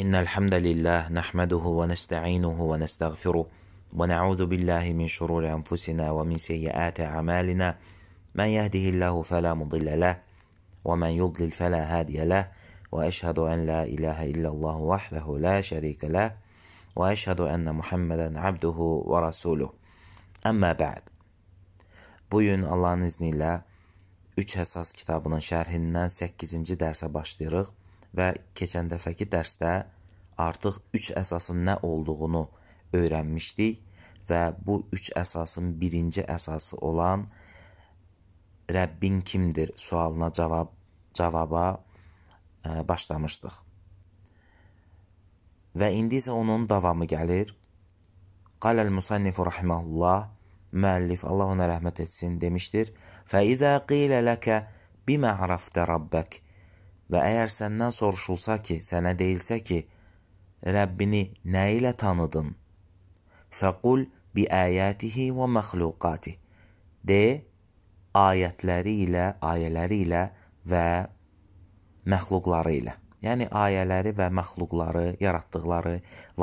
إن الحمد لله نحمده ونستعينه ونستغفره ونعوذ بالله من شرور أنفسنا ومن سيئات أعمالنا من يهده الله فلا مضل له ومن يضلل فلا هادي له وأشهد أن لا إله إلا الله وحده لا شريك له وأشهد أن محمدا عبده ورسوله Əmmə bəd. Bu gün Allahın izni ilə 3 əsas kitabının şərhindən 8-ci dərsə başlayırıq və keçən dəfəki dərsdə artıq üç əsasın nə olduğunu öyrənmişdik və bu üç əsasın birinci əsası olan Rəbbin kimdir sualına cavab cavaba ə, e, başlamışdıq. Və indi isə onun davamı gəlir. Qaləl musannifu rahimehullah müəllif Allah ona rəhmət etsin demişdir. Fəizə qilə ləkə bimə arafta rabbək Və əgər səndən soruşulsa ki, sənə deyilsə ki, Rəbbini nə ilə tanıdın? Fəqul bi əyətihi və məxluqati. De, ayətləri ilə, ayələri ilə və məxluqları ilə. Yəni ayələri və məxluqları, yaratdıqları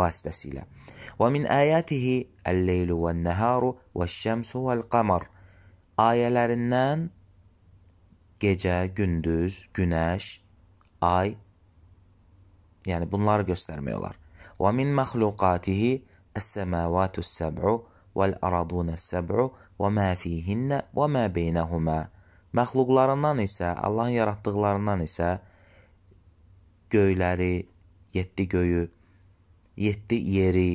vasitəsilə. Və min əyətihi əl-leylu və-nəharu və-şəmsu və-l-qamar. Ayələrindən gecə, gündüz, günəş, ay. Yəni bunları göstərmək olar. Və min məxluqatihi əs-səmavatu's səb'u vəl-aradunus səb'u və ma fihinna və ma beynəhuma. Məxluqlarından isə, Allahın yaratdıqlarından isə göyləri, 7 göyü, 7 yeri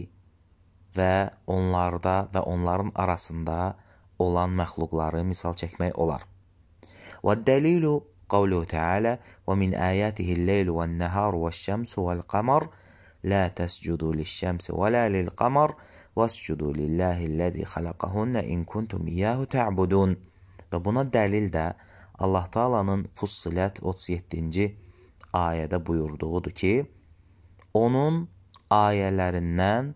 və onlarda və onların arasında olan məxluqları misal çəkmək olar. Və dəlilu قوله تعالى ومن آياته الليل والنهار والشمس والقمر لا تسجدوا للشمس ولا للقمر واسجدوا lillahi الذي خلقهن in kuntum iyyahu ta'budun. Və buna dəlil də Allah Taala'nın Fussilat 37-ci ayədə buyurduğudur ki, onun ayələrindən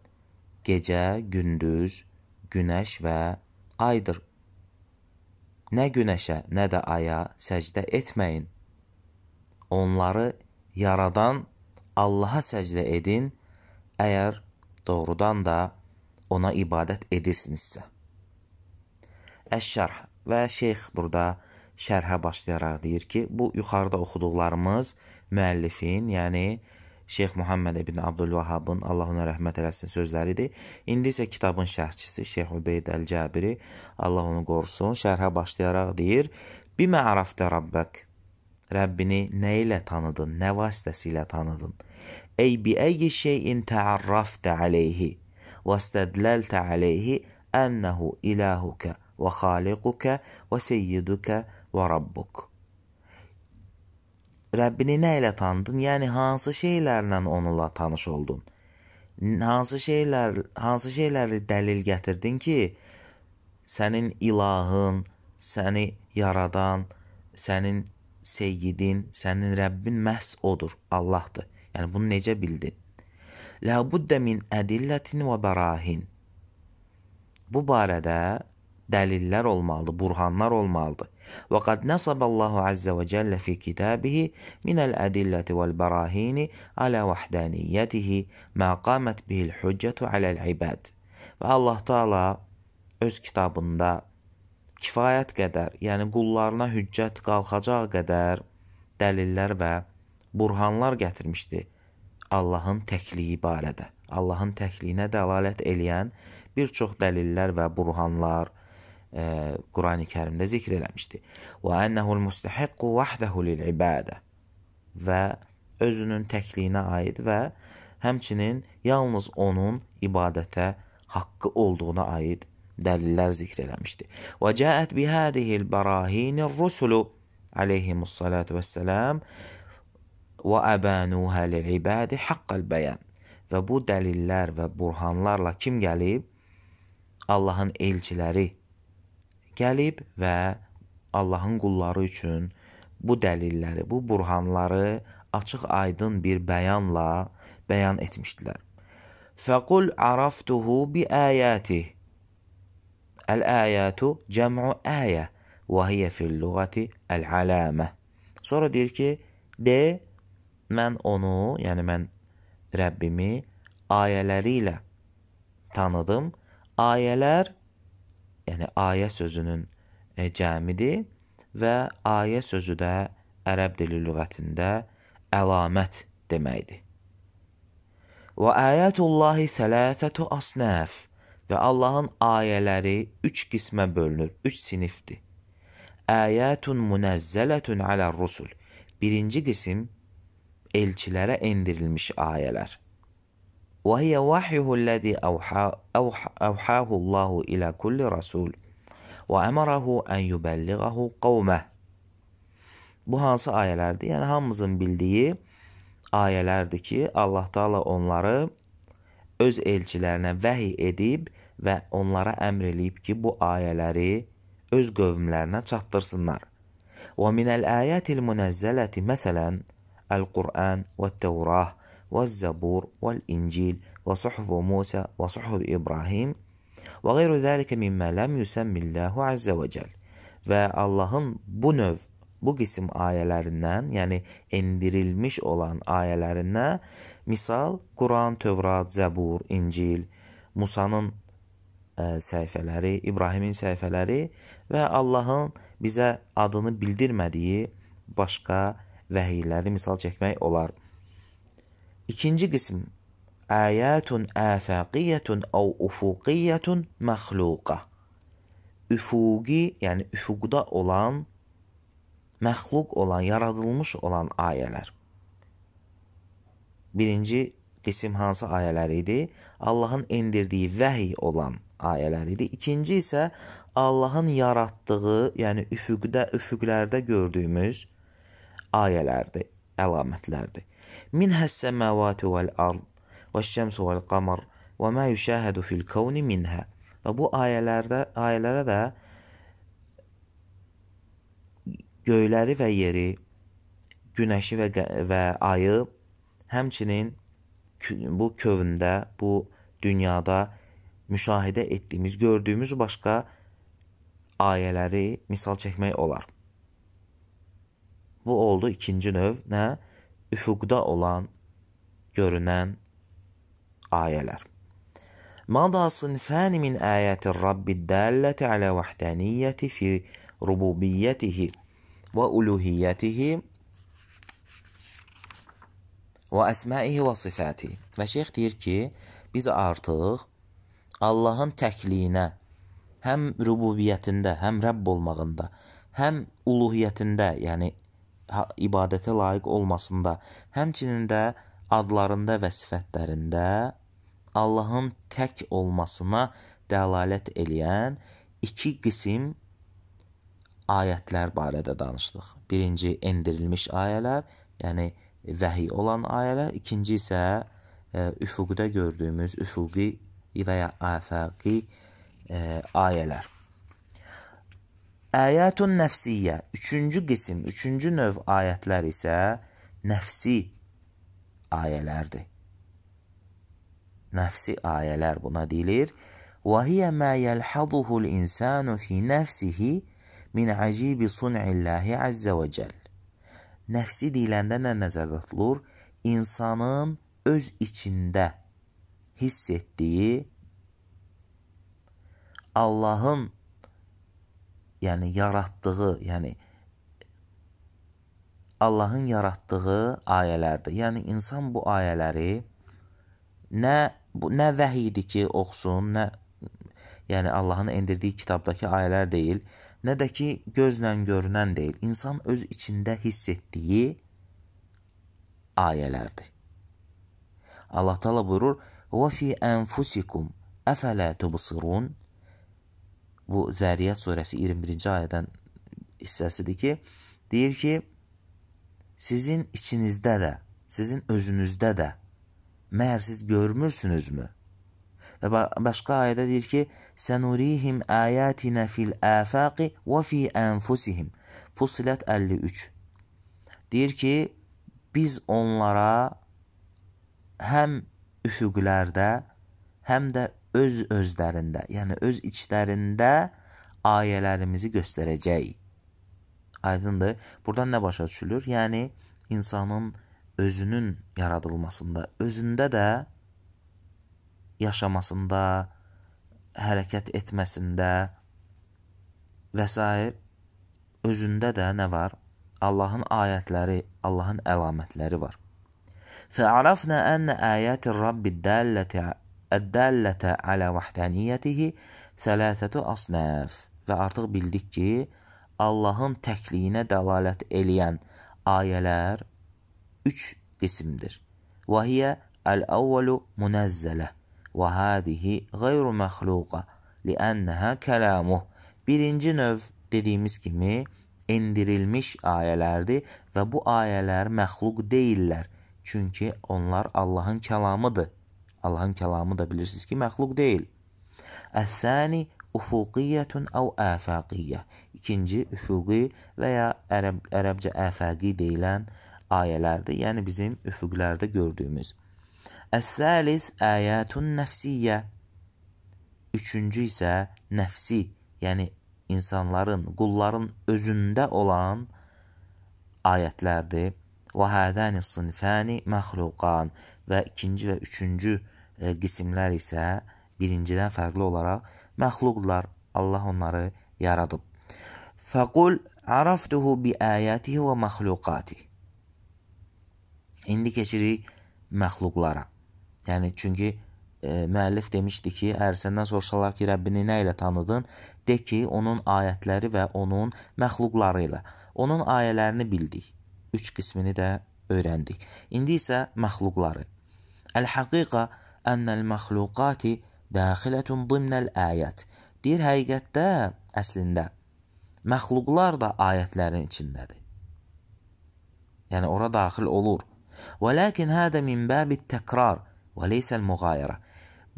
gecə, gündüz, günəş və aydır nə günəşə, nə də aya səcdə etməyin. Onları yaradan Allaha səcdə edin, əgər doğrudan da ona ibadət edirsinizsə. Əş-Şərh və şeyx burada şərhə başlayaraq deyir ki, bu yuxarıda oxuduqlarımız müəllifin, yəni Şeyx Muhammed ibn Abdülvahabın Allah ona rəhmət eləsin sözləridir. İndi isə kitabın şərhçisi Şeyx Ubeyd Əl-Cəbiri Allah onu qorusun şərhə başlayaraq deyir: "Bimə arafdə rabbək" Rəbbini nə ilə tanıdın? Nə vasitəsilə tanıdın? Ey bi ayyi şeyin ta'arrafta alayhi vastadlalta alayhi ennehu ilahuka ve haliquka ve seyyiduka ve rabbuk. Rəbbini nə ilə tanıdın? Yəni hansı şeylərlə onunla tanış oldun? Hansı şeylər, hansı şeyləri dəlil gətirdin ki, sənin ilahın, səni yaradan, sənin seyyidin, sənin Rəbbin məhz odur, Allahdır. Yəni bunu necə bildin? Ləbuddə min ədillətin və bərahin. Bu barədə dəlillər olmalıdır, burhanlar olmalıdır. وقد نصب الله عز وجل في كتابه من الأدلة والبراهين على vahdaniyetihi ma qamet bihil hüccetu alel ibad. Və Allah Taala öz kitabında kifayət qədər, yəni qullarına hüccət qalxacaq qədər dəlillər və burhanlar gətirmişdi Allahın təkliyi barədə. Allahın təkliyinə dəlalət eləyən bir çox dəlillər və burhanlar, Qurani e, Kərimdə zikr eləmişdi. Və ennehul mustahiqqu vahdehu lil ibadə və özünün təkliyinə aid və həmçinin yalnız onun ibadətə haqqı olduğuna aid dəlillər zikr eləmişdi. Və cəət bi hadihil barahinir rusulu aleyhimussalatu vesselam və əbənuhə lil ibadi haqqal bəyan. Və bu dəlillər və burhanlarla kim gəlib? Allahın elçiləri gəlib və Allahın qulları üçün bu dəlilləri, bu burhanları açıq-aydın bir bəyanla bəyan etmişdilər. Fəqul araftuhu bi ayatihi. Əl-ayatu cəm'u ayə və hiyə fil-lüğəti əl-alamə. Sonra deyir ki, de mən onu, yəni mən Rəbbimi ayələri ilə tanıdım. Ayələr yəni ayə sözünün e, cəmidir və ayə sözü də ərəb dili lüğətində əlamət deməkdir. Və ayətullahi sələsətü asnəf və Allahın ayələri 3 qismə bölünür, 3 sinifdir. Ayətun munəzzələtun alər rusul. Birinci qism elçilərə endirilmiş ayələr. وهي وحيه الذي أوحى أوحى أوحاه الله إلى كل رسول وأمره أن يبلغه قومه Bu hansı ayələrdir? Yəni hamımızın bildiyi ayələrdir ki, Allah Taala onları öz elçilərinə vəhy edib və onlara əmr eləyib ki, bu ayələri öz qövmlərinə çatdırsınlar. Və minəl ayətil munəzzələti məsələn, Əl-Qur'an və Təvrah والزبور والإنجيل وصحف موسى وصحف İbrahim وغير ذلك مما لم يسمي الله عز ve cel. Ve Allah'ın bu növ, bu kısım ayelerinden yani indirilmiş olan ayelerine misal Kur'an, Tövrat, Zəbur, İncil, Musanın ə, e, səhifələri, İbrahimin səhifələri və Allahın bizə adını bildirmədiyi başqa vəhiyləri misal çəkmək olar. İkinci qism Əyətun əfəqiyyətun əv ufuqiyyətun məxluqa Üfuqi, yəni üfuqda olan, məxluq olan, yaradılmış olan ayələr. Birinci qism hansı ayələr idi? Allahın endirdiyi vəhiy olan ayələr idi. İkinci isə Allahın yaratdığı, yəni üfüqdə, üfüqlərdə gördüyümüz ayələrdir, əlamətlərdir. منها السماوات والأرض والشمس والقمر və mə yüşəhədu fil kavni minhə. Və bu ayələrdə ayələrə də göyləri və yeri, günəşi və, və ayı, həmçinin bu kövündə, bu dünyada müşahidə etdiyimiz, gördüyümüz başqa ayələri misal çəkmək olar. Bu oldu ikinci növ nə? üfüqda olan, görünən ayələr. Mada sınfan min ayati Rabbi dallati ala vahdaniyati fi rububiyyatihi və uluhiyyatihi və əsmaihi və sifati. Və şeyx deyir ki, biz artıq Allahın təkliyinə həm rububiyyətində, həm Rəbb olmağında, həm uluhiyyətində, yəni ibadətə layiq olmasında, həmçinin də adlarında və sifətlərində Allahın tək olmasına dəlalət eləyən iki qisim ayətlər barədə danışdıq. Birinci endirilmiş ayələr, yəni vəhiy olan ayələr, ikinci isə ə, e, üfüqdə gördüyümüz üfüqi və ya afaqi ə, e, ayələr. Əyətun nəfsiyyə, üçüncü qisim, üçüncü növ ayətlər isə nəfsi ayələrdir. Nəfsi ayələr buna deyilir. Və hiyə mə yəlhaduhul insanu fi nəfsihi min əcibi sun'illahi əzzə və cəll. Nəfsi deyiləndə nə nəzərdə tutulur? İnsanın öz içində hiss etdiyi Allahın yəni yaratdığı, yəni Allahın yaratdığı ayələrdir. Yəni insan bu ayələri nə bu nə vəhy idi ki, oxusun, nə yəni Allahın endirdiyi kitabdakı ayələr deyil, nə də ki gözlə görünən deyil. İnsan öz içində hiss etdiyi ayələrdir. Allah təala buyurur: "Və fi enfusikum əfələ tubsirun?" bu Zəriyyət surəsi 21-ci ayədən hissəsidir ki, deyir ki, sizin içinizdə də, sizin özünüzdə də məhər siz görmürsünüzmü? Və başqa ayədə deyir ki, sənurihim əyətinə fil əfəqi və fi ənfusihim. Fusilət 53. Deyir ki, biz onlara həm üfüqlərdə, həm də öz özlərində, yəni öz içlərində ayələrimizi göstərəcək. Aydındır? Burdan nə başa düşülür? Yəni insanın özünün yaradılmasında, özündə də yaşamasında, hərəkət etməsində və s. özündə də nə var? Allahın ayətləri, Allahın əlamətləri var. فعرفنا أن آيات الرب الدالة Əddəllətə alə vəhdəniyyətihi sələsətü asnəf. Və artıq bildik ki, Allahın təkliyinə dəlalət eləyən ayələr üç qismdir. Və hiyə əl-əvvəlu münəzzələ və hədihi qeyru məxluqa liənnəhə kələmuh. Birinci növ dediyimiz kimi endirilmiş ayələrdir və bu ayələr məxluq deyillər. Çünki onlar Allahın kəlamıdır. Allahın kəlamı da bilirsiniz ki, məxluq deyil. Əs-səni ufuqiyyətun əv əfaqiyyə. İkinci, üfuqi və ya ərəb, ərəbcə əfaqi deyilən ayələrdir. Yəni, bizim üfüqlərdə gördüyümüz. Əs-səlis əyətun nəfsiyyə. Üçüncü isə nəfsi, yəni insanların, qulların özündə olan ayətlərdir. Və hədəni sınfəni məxluqan və ikinci və üçüncü ayətlərdir qisimlər e, isə birincidən fərqli olaraq məxluqdurlar. Allah onları yaradıb. Fəqul araftuhu bi ayatihi və məxluqati. İndi keçirik məxluqlara. Yəni çünki e, müəllif demişdi ki, əgər səndən soruşsalar ki, Rəbbini nə ilə tanıdın? De ki, onun ayətləri və onun məxluqları ilə. Onun ayələrini bildik. Üç qismini də öyrəndik. İndi isə məxluqları. Əl-həqiqa أن المخلوقات daxilə ضمن الآيات. Deyir, həqiqətdə, əslində, məxluqlar da ayətlərin içindədir. Yəni, ora daxil olur. Və ləkin hədə min bəbi təkrar və leysəl müğayirə.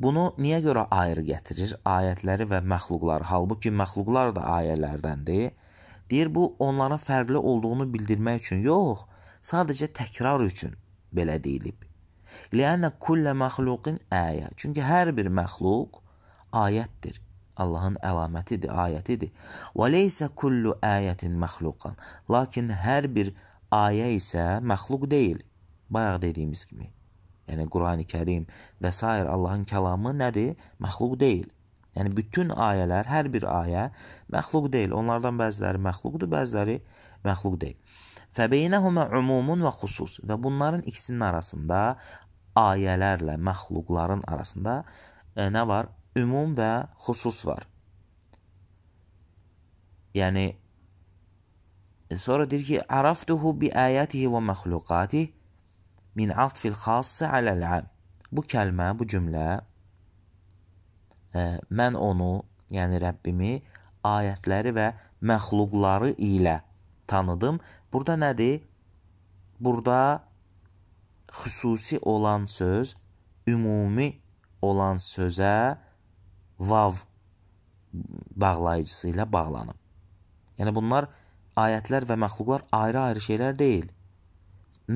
Bunu niyə görə ayrı gətirir? Ayətləri və məxluqları. Halbuki məxluqlar da ayələrdəndir. Deyir, bu onların fərqli olduğunu bildirmək üçün yox, sadəcə təkrar üçün belə deyilib. Lianna kullə məxluqin ayə. Çünki hər bir məxluq ayətdir. Allahın əlamətidir, ayətidir. Və leysə kullu ayətin məxluqan. Lakin hər bir ayə isə məxluq deyil. Bayaq dediyimiz kimi. Yəni Qurani-Kərim və s. Allahın kəlamı nədir? Məxluq deyil. Yəni bütün ayələr, hər bir ayə məxluq deyil. Onlardan bəziləri məxluqdur, bəziləri məxluq deyil. Fəbeynəhumə umumun və xusus və bunların ikisinin arasında ayələrlə məxluqların arasında ə, e, nə var? Ümum və xusus var. Yəni e, sonra deyir ki, "Araftuhu bi ayatihi və məxluqatihi min atfil xassə aləl-am." Bu kəlmə, bu cümlə ə, e, mən onu, yəni Rəbbimi ayətləri və məxluqları ilə tanıdım Burada nədir? Burada xüsusi olan söz ümumi olan sözə vav bağlayıcısı ilə bağlanıb. Yəni bunlar ayətlər və məxluqlar ayrı-ayrı şeylər deyil.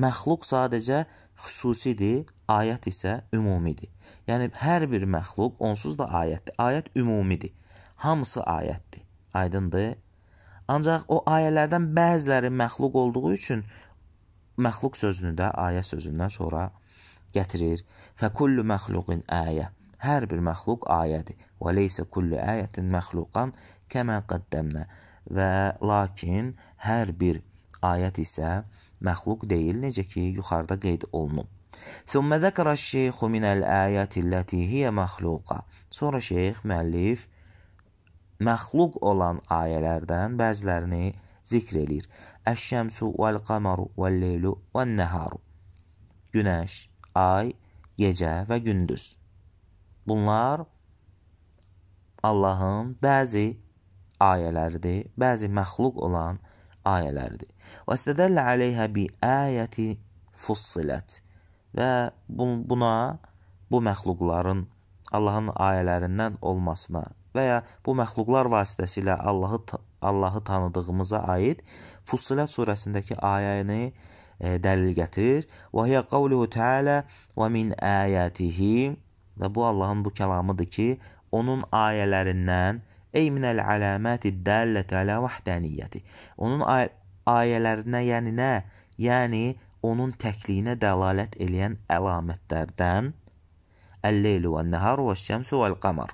Məxluq sadəcə xüsusidir, ayət isə ümumidir. Yəni hər bir məxluq onsuz da ayətdir. Ayət ümumidir. Hamısı ayətdir. Aydındır? Ancaq o ayələrdən bəziləri məxluq olduğu üçün məxluq sözünü də ayə sözündən sonra gətirir. Fəkullu məxluqin ayə. Hər bir məxluq ayədir. Və leysə kullu ayətin məxluqan kəmə qəddəmnə. Və lakin hər bir ayət isə məxluq deyil, necə ki, yuxarıda qeyd olunub. Thumma zəkərə şeyxu minəl ayəti ləti hiyə məxluqa. Sonra şeyx, müəllif məxluq olan ayələrdən bəzilərini zikr eləyir. Əş-şəmsu vəl-qamaru vəl-leylu vən-nəharu. Günəş, ay, gecə və gündüz. Bunlar Allahın bəzi ayələridir, bəzi məxluq olan ayələrdir. Və istədəllə aleyhə bi ayəti fussilət və buna bu məxluqların Allahın ayələrindən olmasına və ya bu məxluqlar vasitəsilə Allahı Allahı tanıdığımıza aid Fussilat surəsindəki ayəni e, dəlil gətirir. Və hiya qavluhu taala və min ayatihi və bu Allahın bu kəlamıdır ki, onun ayələrindən ey minəl alamati dallati ala vahdaniyyati. Onun ay ayələrinə, yəni nə? Yəni onun təkliyinə dəlalət eləyən əlamətlərdən Əlleylu və nəhar və şəmsu və qamar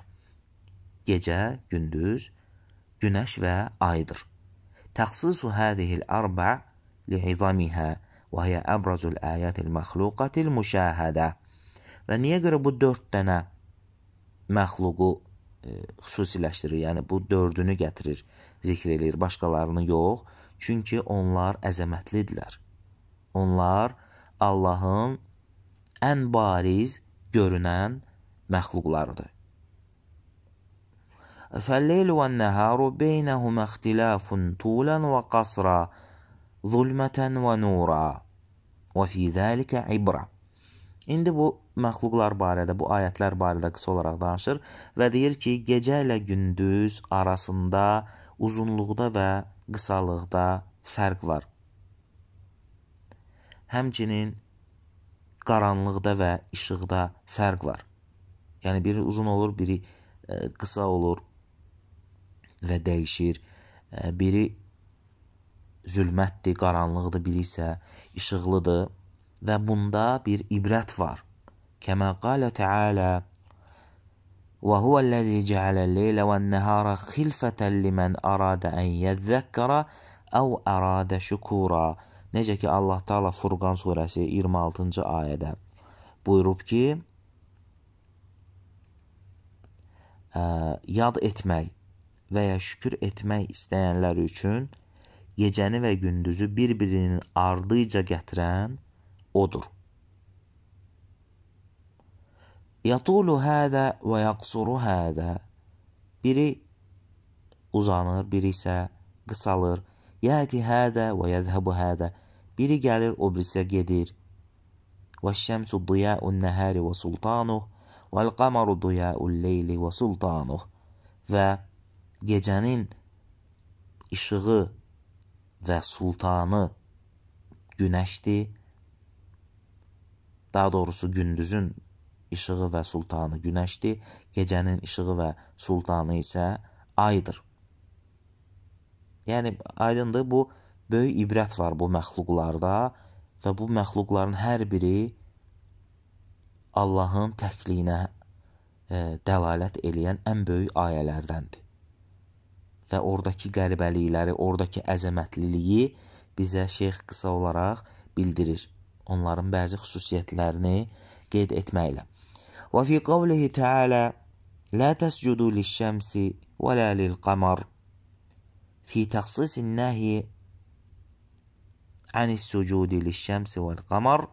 gecə, gündüz, günəş və aydır. Təxsisu hədihil arba li'izamihə və hiyə əbrazul əyətil məxluqatil müşahədə. Və niyə görə bu dörd dənə məxluqu e, xüsusiləşdirir, yəni bu dördünü gətirir, zikr eləyir, başqalarını yox. Çünki onlar əzəmətlidirlər. Onlar Allahın ən bariz görünən məxluqlarıdır. فالليل والنهار بينهما اختلاف طولا وقصرا zulmətən və nura və fi zəlikə ibra. İndi bu məxluqlar barədə, bu ayətlər barədə qısa olaraq danışır və deyir ki, gecə ilə gündüz arasında uzunluqda və qısalıqda fərq var. Həmçinin qaranlıqda və işıqda fərq var. Yəni biri uzun olur, biri e, qısa olur və dəyişir. Biri zülmətdir, qaranlıqdır, biri isə işıqlıdır və bunda bir ibrət var. Kəmə qalə Teala: "Və huvəllezî ce'alel-leylə ven-nahâra xilfeten limen arada en yezzekkerə əv arada şükura." Necə ki Allah Taala Furqan surəsi 26-cı ayədə buyurub ki, ə, yad etmək və ya şükür etmək istəyənlər üçün gecəni və gündüzü bir-birinin ardıyca gətirən odur. Yatulu hədə və yaqsuru hədə. Biri uzanır, biri isə qısalır. Yəti hədə və yəzhəbu hədə. Biri gəlir, o birisi gedir. Və şəmsu diyəun nəhəri və sultanuh. Və l-qamaru diyəun leyli və sultanuh. Və gecənin işığı və sultanı günəşdir. Daha doğrusu gündüzün işığı və sultanı günəşdir, gecənin işığı və sultanı isə aydır. Yəni aydındır bu böyük ibrət var bu məxluqlarda və bu məxluqların hər biri Allahın təkliyinə e, dəlalət eləyən ən böyük ayələrdəndir və oradakı qəribəlikləri, oradakı əzəmətliliyi bizə şeyx qısa olaraq bildirir. Onların bəzi xüsusiyyətlərini qeyd etməklə. Və fi qavlihi təala لا تسجدوا للشمس ولا للقمر في تخصيص النهي عن السجود للشمس والقمر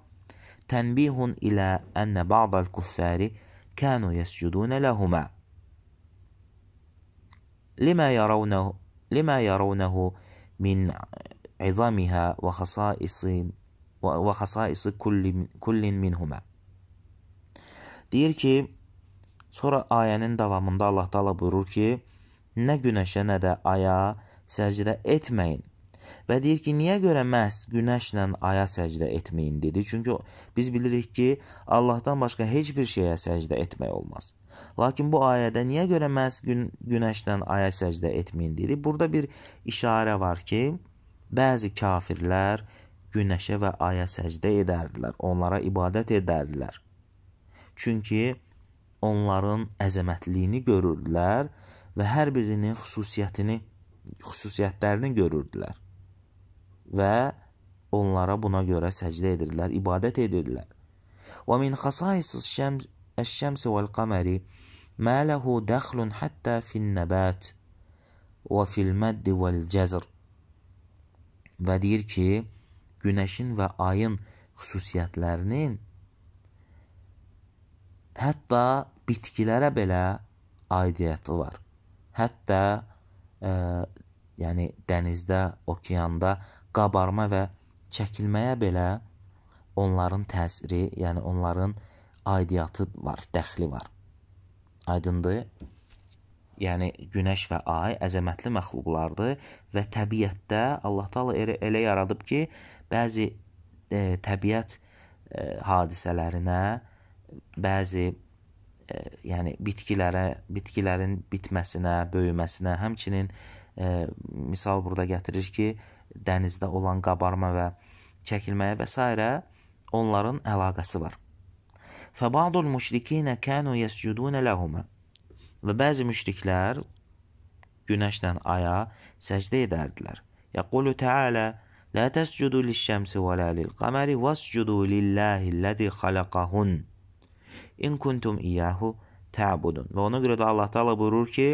تنبيه إلى أن بعض الكفار كانوا يسجدون لهما لما يرونه لما يرونه من عظامها وخصائص وخصائص kulli kullin minhuma. Deyir ki, sonra ayənin davamında Allah Taala buyurur ki, nə günəşə nə də aya səcdə etməyin. Və deyir ki, niyə görə məhz günəşlə aya səcdə etməyin dedi? Çünki biz bilirik ki, Allahdan başqa heç bir şeyə səcdə etmək olmaz. Lakin bu ayədə niyə görə məhz gün günəşlə aya səcdə etməyin dedi? Burada bir işarə var ki, bəzi kafirlər günəşə və aya səcdə edərdilər, onlara ibadət edərdilər. Çünki onların əzəmətliyini görürdülər və hər birinin xüsusiyyətini, xüsusiyyətlərini görürdülər və onlara buna görə səcdə edirdilər, ibadət edirdilər. Və min xasaisis şəms əş-şəmsi vəl-qəməri mə lehu dəxlun hətta fin-nəbat və fil-mədd vəl-cəzr. Və deyir ki, günəşin və ayın xüsusiyyətlərinin hətta bitkilərə belə aidiyyəti var. Hətta ə, e, yəni dənizdə, okeanda qabarma və çəkilməyə belə onların təsiri, yəni onların aidiyyatı var, dəxli var. Aydındır? Yəni günəş və ay əzəmətli məxluqlardır və təbiətdə Allah Taala elə, elə yaradıb ki, bəzi e, təbiət e, hadisələrinə, bəzi e, yəni bitkilərə, bitkilərin bitməsinə, böyüməsinə, həmçinin e, misal burada gətirir ki, e, dənizdə olan qabarma və çəkilməyə və s. onların əlaqəsi var. Fəbadul müşrikinə kənu yescudunə ləhumə və bəzi müşriklər günəşlə aya səcdə edərdilər. Yəqulu Teala: "La tescudu liş-şemsi və la lil-qamari vescudu lillahi'llezî xalaqahun in kuntum iyahu ta'budun." Və ona görə də Allah Teala buyurur ki: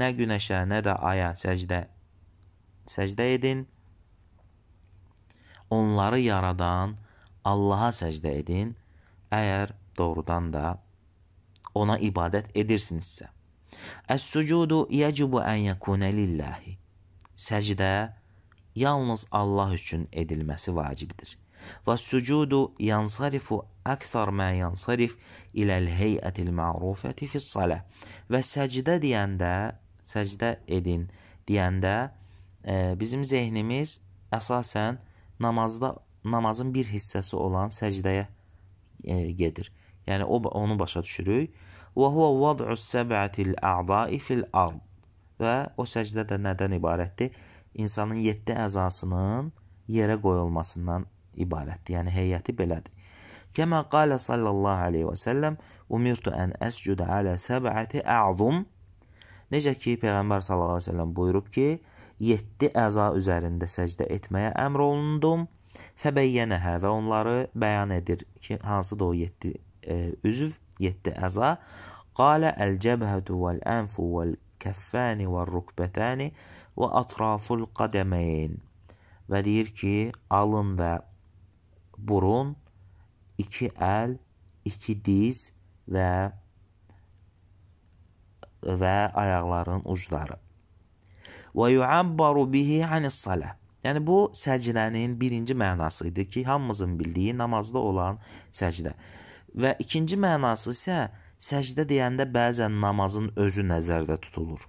"Nə günəşə, nə də aya səcdə səcdə edin onları yaradan Allaha səcdə edin, əgər doğrudan da ona ibadət edirsinizsə. Əs-sucudu yəcubu ən yəkunə lillahi. Səcdə yalnız Allah üçün edilməsi vacibdir. Və sucudu yansarifu əksər mə yansarif iləl heyətil mərufəti fissalə. Və səcdə deyəndə, səcdə edin deyəndə e, bizim zehnimiz əsasən namazda namazın bir hissəsi olan səcdəyə e, gedir. Yəni o onu başa düşürük. Və huwa vad'u səb'atil a'da'i fil ard. Və o səcdə də nədən ibarətdir? İnsanın 7 əzasının yerə qoyulmasından ibarətdir. Yəni heyəti belədir. Kəmə qala sallallahu alayhi və sallam umirtu an əscuda ala səb'ati a'zum. Necə ki peyğəmbər sallallahu alayhi və sallam buyurub ki, yeddi əza üzərində səcdə etməyə əmr olundum. Fəbəyyənəhə və onları bəyan edir ki, hansıdır o yeddi e, üzv, yeddi əza. Qalə əl-cəbhətü vəl-ənfu vəl-kəffəni vəl-rukbətəni və atraful qadəməyin. Və deyir ki, alın və burun, iki əl, iki diz və və ayaqların ucları. Və yu'abbaru bihi anis-salah. Yəni bu səcdənin birinci mənası idi ki, hamımızın bildiyi namazda olan səcdə. Və ikinci mənası isə səcdə deyəndə bəzən namazın özü nəzərdə tutulur.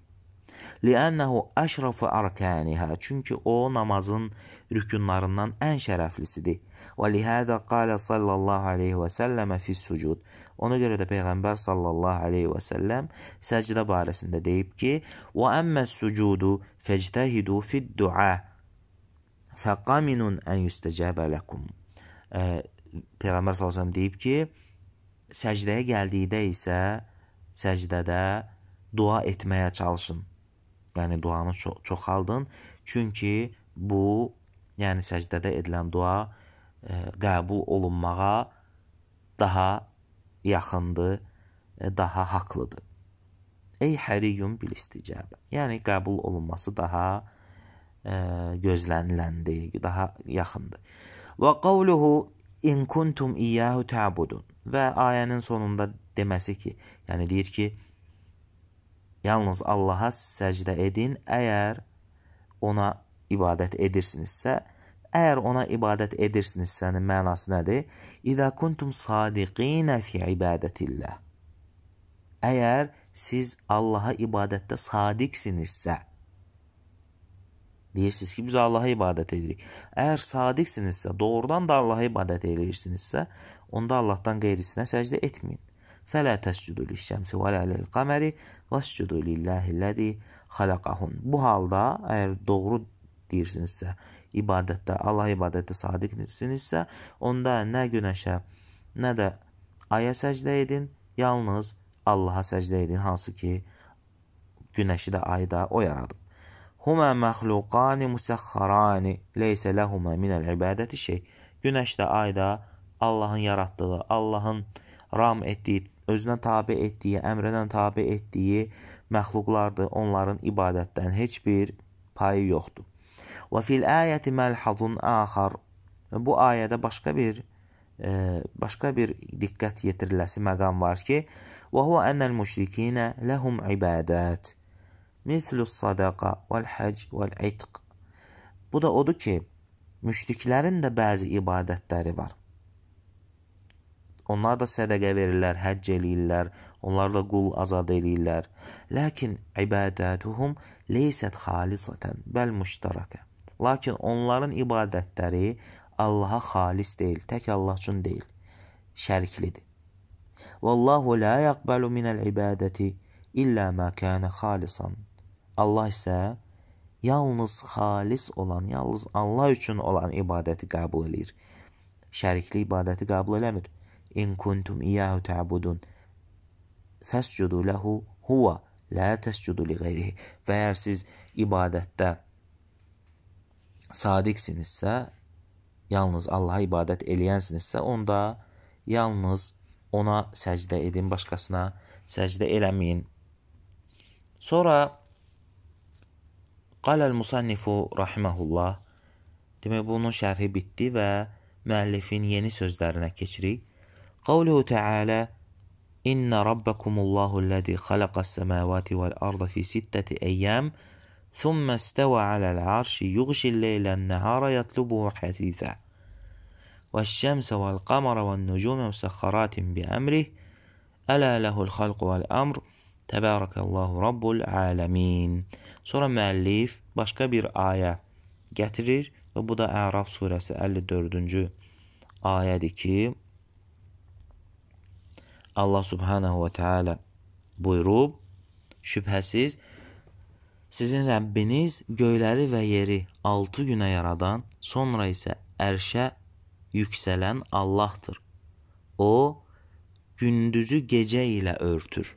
Li'annahu əşrafu arkaniha. Çünki o namazın rükunlarından ən şərəflisidir. Və lihada qala sallallahu alayhi və sallam fi sucud. Ona görə də Peyğəmbər sallallahu aleyhi və səlləm səcdə barəsində deyib ki, "Və əmməs sucudu fectəhidu fid-du'a faqaminun an yustecəbə lakum." Peyğəmbər sallallahu aleyhi deyib ki, səcdəyə gəldikdə isə səcdədə dua etməyə çalışın. Yəni duanı ço çoxaldın, çünki bu, yəni səcdədə edilən dua ə, qəbul olunmağa daha yaxındır, e, daha haqlıdır. Ey həriyun bil isticabə. Yəni qəbul olunması daha e, gözləniləndi, daha yaxındır. Və qavluhu in kuntum iyyahu ta'budun. Və ayənin sonunda deməsi ki, yəni deyir ki, yalnız Allaha səcdə edin, əgər ona ibadət edirsinizsə, Əgər ona ibadət edirsinizsənin mənası nədir? İza kuntum sadiqina fi ibadətillah. Əgər siz Allaha ibadətdə sadiqsinizsə, deyirsiniz ki, biz Allaha ibadət edirik. Əgər sadiqsinizsə, doğrudan da Allaha ibadət edirsinizsə, onda Allahdan qeyrisinə səcdə etməyin. Fələ təscudu lişşəmsi və ləlil qamari və scudu lillahi ləzi xalaqahun. Bu halda əgər doğru deyirsinizsə, ibadətdə, Allah ibadətdə sadiqsinizsə, onda nə günəşə, nə də aya səcdə edin, yalnız Allaha səcdə edin, hansı ki, günəşi də, ayı da o yaradıb. Huma məxluqani musəxxarani leysə ləhuma minəl ibadəti şey. Günəş də, ay da Allahın yaratdığı, Allahın ram etdiyi, özünə tabi etdiyi, əmrinə tabi etdiyi məxluqlardır. Onların ibadətdən heç bir payı yoxdur. Və fil ayəti məlhazun axar. Bu ayədə başqa bir e, başqa bir diqqət yetiriləsi məqam var ki, və huwa enel müşrikinə lehum ibadət. Mislus sadaqa vel hac vel itq. Bu da odur ki, müşriklərin də bəzi ibadətləri var. Onlar da sədəqə verirlər, həcc eləyirlər, onlar da qul azad eləyirlər. Lakin ibadətuhum leysət xalisatan, bəl müştərakə. Lakin onların ibadətləri Allaha xalis deyil, tək Allah üçün deyil, şəriklidir. Vallahu la yaqbalu minəl ibadəti illə mə kənə xalisan. Allah isə yalnız xalis olan, yalnız Allah üçün olan ibadəti qəbul eləyir. Şərikli ibadəti qəbul eləmir. İn kuntum iyyahu ta'budun fasjudu lahu huwa la tasjudu li ghayrihi. Və əgər siz ibadətdə sadiksinizsə, yalnız Allaha ibadət eləyənsinizsə, onda yalnız ona səcdə edin, başqasına səcdə eləməyin. Sonra Qaləl Musannifu rahimehullah. Demək bunun şərhi bitdi və müəllifin yeni sözlərinə keçirik. Qavluhu Teala İnna rabbakumullahu allazi xalaqas-semawati vel-arda fi sittati ayyam ثم استوى على العرش يغشي الليل النهار يطلبه حثيثا والشمس والقمر والنجوم مسخرات بأمره ألا له الخلق والأمر Təbərəkəllahu Rabbul Aləmin. Sonra müəllif başqa bir ayə gətirir və bu da Əraf surəsi 54-cü ayədir ki, Allah subhanahu və teala buyurub, şübhəsiz Sizin Rəbbiniz göyləri və yeri 6 günə yaradan, sonra isə ərşə yüksələn Allahdır. O gündüzü gecə ilə örtür.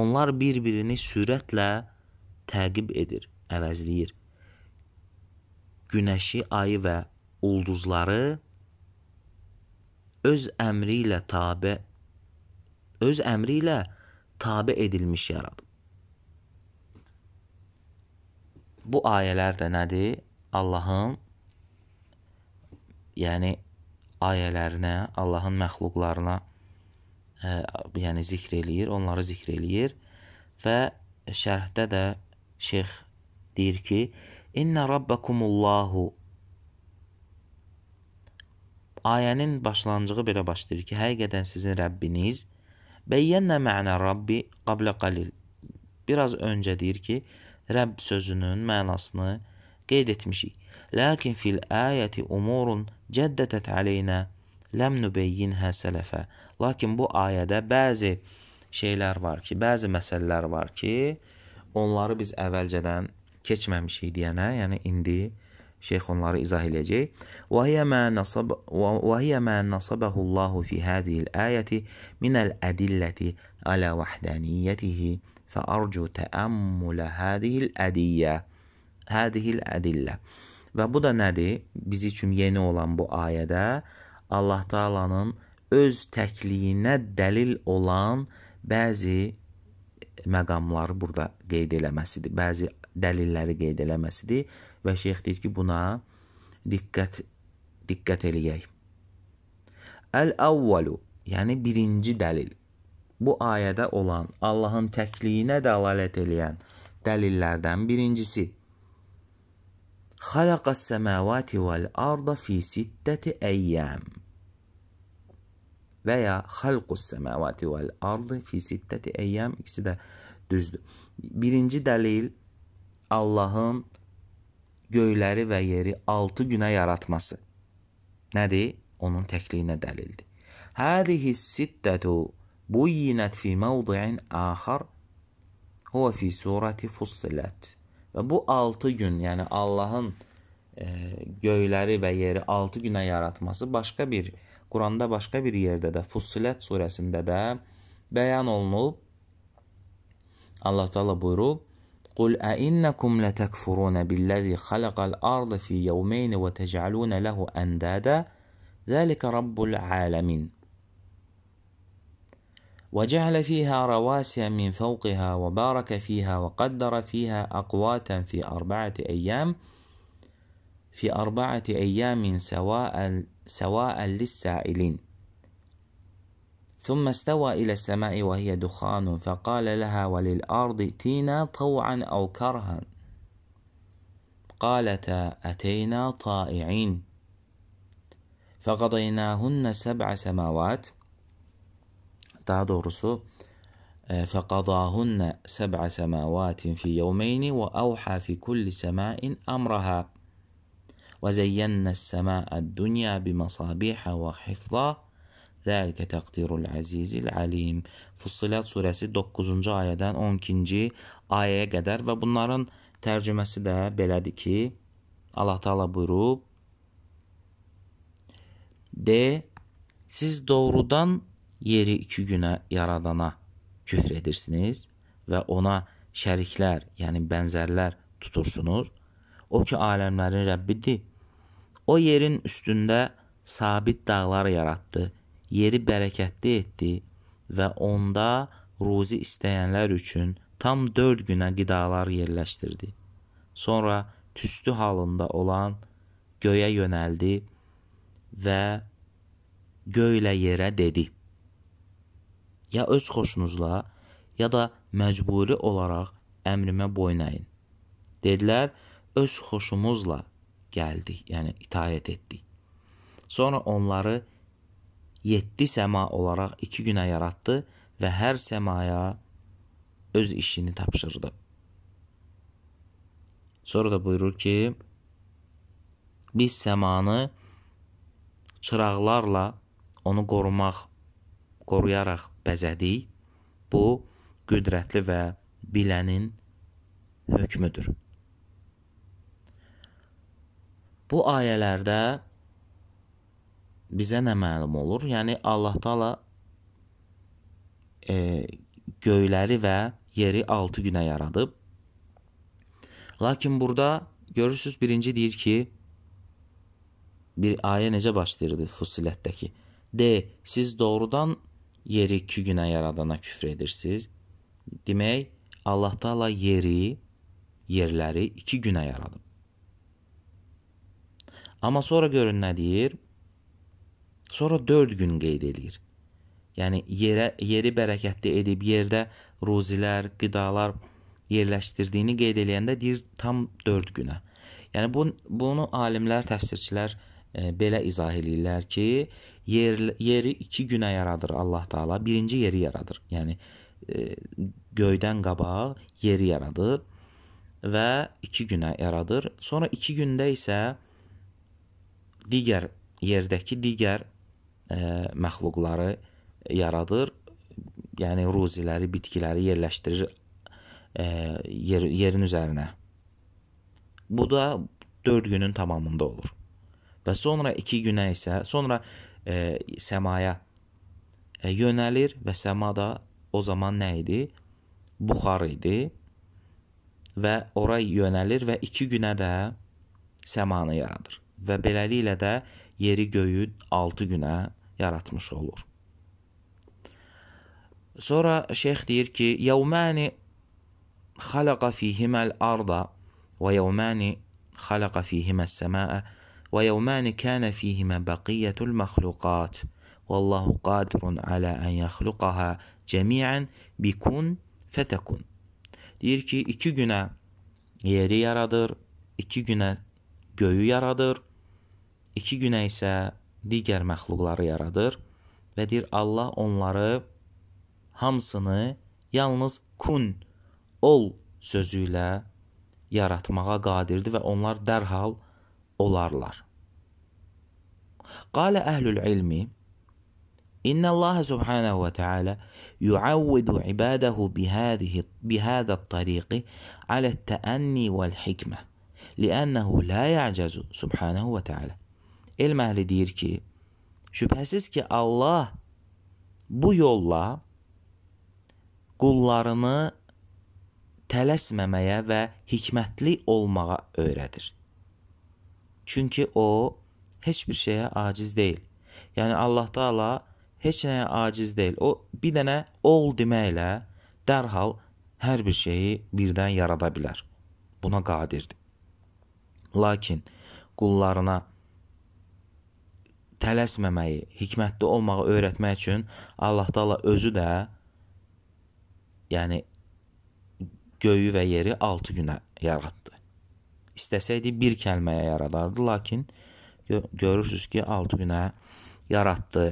Onlar bir-birini sürətlə təqib edir, əvəzləyir. Günəşi, ayı və ulduzları öz əmri ilə tabe öz əmri ilə tabe edilmiş yaradıb. bu ayələr də nədir? Allahın yəni ayələrinə, Allahın məxluqlarına ə, e, yəni zikr eləyir, onları zikr eləyir və şərhdə də şeyx deyir ki: "İnna rabbakumullahu" Ayənin başlanğıcı belə başlayır ki, həqiqətən sizin Rəbbiniz Beyyənna məna Rabbi qabla qalil. Biraz öncə deyir ki, Rəbb sözünün mənasını qeyd etmişik. Lakin fil ayəti umurun cəddətət aleynə ləm nübeyyinhə sələfə. Lakin bu ayədə bəzi şeylər var ki, bəzi məsələlər var ki, onları biz əvvəlcədən keçməmişik deyənə, yəni indi şeyx onları izah eləyəcək. Və hiyə mə nasab və hiyə mə nasabahu Allahu fi hadhihi al-ayati min al-adillati ala wahdaniyyatihi فأرجو təəmmülə hədihil ədiyyə, hədihil ədillə. Və bu da nədir? Biz üçün yeni olan bu ayədə Allah Taala'nın öz təkliyinə dəlil olan bəzi məqamları burada qeyd eləməsidir. Bəzi dəlilləri qeyd eləməsidir və şeyx deyir ki, buna diqqət diqqət eləyək. Əl-əvvəlu, yəni birinci dəlil bu ayədə olan Allahın təkliyinə dəlalət eləyən dəlillərdən birincisi Xalaqas semavati vel arda fi sittati ayyam və ya xalqus semavati vel ardı fi sittati ayyam ikisi də düzdür. Birinci dəlil Allahın göyləri və yeri 6 günə yaratması. Nədir? Onun təkliyinə dəlildir. Hadihi sittatu بينت في موضع axar o fi surati Fussilet və bu 6 gün, yəni Allahın e, göyləri və yeri 6 günə yaratması başqa bir Quranda başqa bir yerdə də Fussilet surəsində də bəyan olunub. Allah Taala buyurub: "Qul a innakum latakfuruna billazi xalaqal ardı fi yawmayn və tec'alun lehu andada zalika rabbul alamin." وجعل فيها رواسي من فوقها وبارك فيها وقدر فيها أقواتا في أربعة أيام في أربعة أيام سواء سواء للسائلين ثم استوى إلى السماء وهي دخان فقال لها وللأرض تينا طوعا أو كرها قالتا أتينا طائعين فقضيناهن سبع سماوات ۖ daha doğrusu فَقَضَاهُنَّ سَبْعَ سَمَاوَاتٍ فِي يَوْمَيْنِ وَأَوْحَى فِي كُلِّ سَمَاءٍ أَمْرَهَا وَزَيَّنَّا السَّمَاءَ الدُّنْيَا بِمَصَابِيحَ وَحِفْظًا ذَٰلِكَ تَقْدِيرُ الْعَز۪يزِ الْعَل۪يمِ Fussilat surəsi 9-cu ayədən 12-ci ayəyə qədər və bunların tərcüməsi də belədir ki, Allah Teala buyurub, De, siz doğrudan yeri iki günə yaradana küfr edirsiniz və ona şəriklər, yəni bənzərlər tutursunuz. O ki, aləmlərin Rəbbidir. O yerin üstündə sabit dağlar yaratdı, yeri bərəkətli etdi və onda ruzi istəyənlər üçün tam dörd günə qidalar yerləşdirdi. Sonra tüstü halında olan göyə yönəldi və göylə yerə dedi. Ya öz xoşunuzla, ya da məcburi olaraq əmrimə boyun əyin. Dedilər, öz xoşumuzla gəldik, yəni itayət etdik. Sonra onları 7 səma olaraq 2 günə yaratdı və hər səmaya öz işini tapşırdı. Sonra da buyurur ki, biz səmanı çıraqlarla onu qorumaq qoruyaraq bəzədik, bu qüdrətli və bilənin hökmüdür. Bu ayələrdə bizə nə məlum olur? Yəni Allah Taala e, göyləri və yeri 6 günə yaradıb. Lakin burada görürsüz birinci deyir ki, bir ayə necə başlayırdı Fusilətdəki? D. Siz doğrudan yeri iki günə yaradana küfr edirsiniz. Demək, Allah Taala yeri, yerləri iki günə yaradıb. Amma sonra görün nə deyir? Sonra 4 gün qeyd eləyir. Yəni yerə yeri bərəkətli edib yerdə ruzilər, qidalar yerləşdirdiyini qeyd eləyəndə deyir tam 4 günə. Yəni bu bunu alimlər, təfsirçilər e, belə izah eləyirlər ki, Yer, yeri iki günə yaradır Allah Taala. Birinci yeri yaradır. Yəni e, göydən qabaq yeri yaradır və 2 günə yaradır. Sonra 2 gündə isə digər yerdəki digər e, məxluqları yaradır. Yəni ruziləri, bitkiləri yerləşdirir e, yer, yerin üzərinə. Bu da 4 günün tamamında olur. Və sonra 2 günə isə, sonra e, səmaya e, yönəlir və səmada o zaman nə idi? Buxar idi və ora yönəlir və 2 günə də səmanı yaradır və beləliklə də yeri göyü 6 günə yaratmış olur. Sonra şeyx deyir ki: "Yevmani xalaqa fihimal arda və yevmani xalaqa fihimas samaa" ويومان كان فيهما بقية المخلوقات والله qadirun alə ən yaxluqaha cəmiən bikun fətəkun. Deyir ki, iki günə yeri yaradır, iki günə göyü yaradır, iki günə isə digər məxluqları yaradır və deyir Allah onları hamısını yalnız kun, ol sözü ilə yaratmağa qadirdir və onlar dərhal yaradır olarlar. Qalə əhlül ilmi İnnə Allah subhanahu və teala yuavvidu ibadəhu bihədihi bihədə tariqi alə təənni vəl hikmə liənnəhu la yəcəzu subhanahu və teala Elm əhli deyir ki, şübhəsiz ki Allah bu yolla qullarını tələsməməyə və hikmətli olmağa öyrədir. Çünki o heç bir şeyə aciz deyil. Yəni Allah Taala heç nəyə aciz deyil. O bir dənə ol deməklə dərhal hər bir şeyi birdən yarada bilər. Buna qadirdir. Lakin qullarına tələsməməyi, hikmətli olmağı öyrətmək üçün Allah Taala özü də yəni göyü və yeri 6 günə yaratdı. İstəsəydi bir kəlməyə yaradardı, lakin görürsüz ki, 6 günə yaratdı.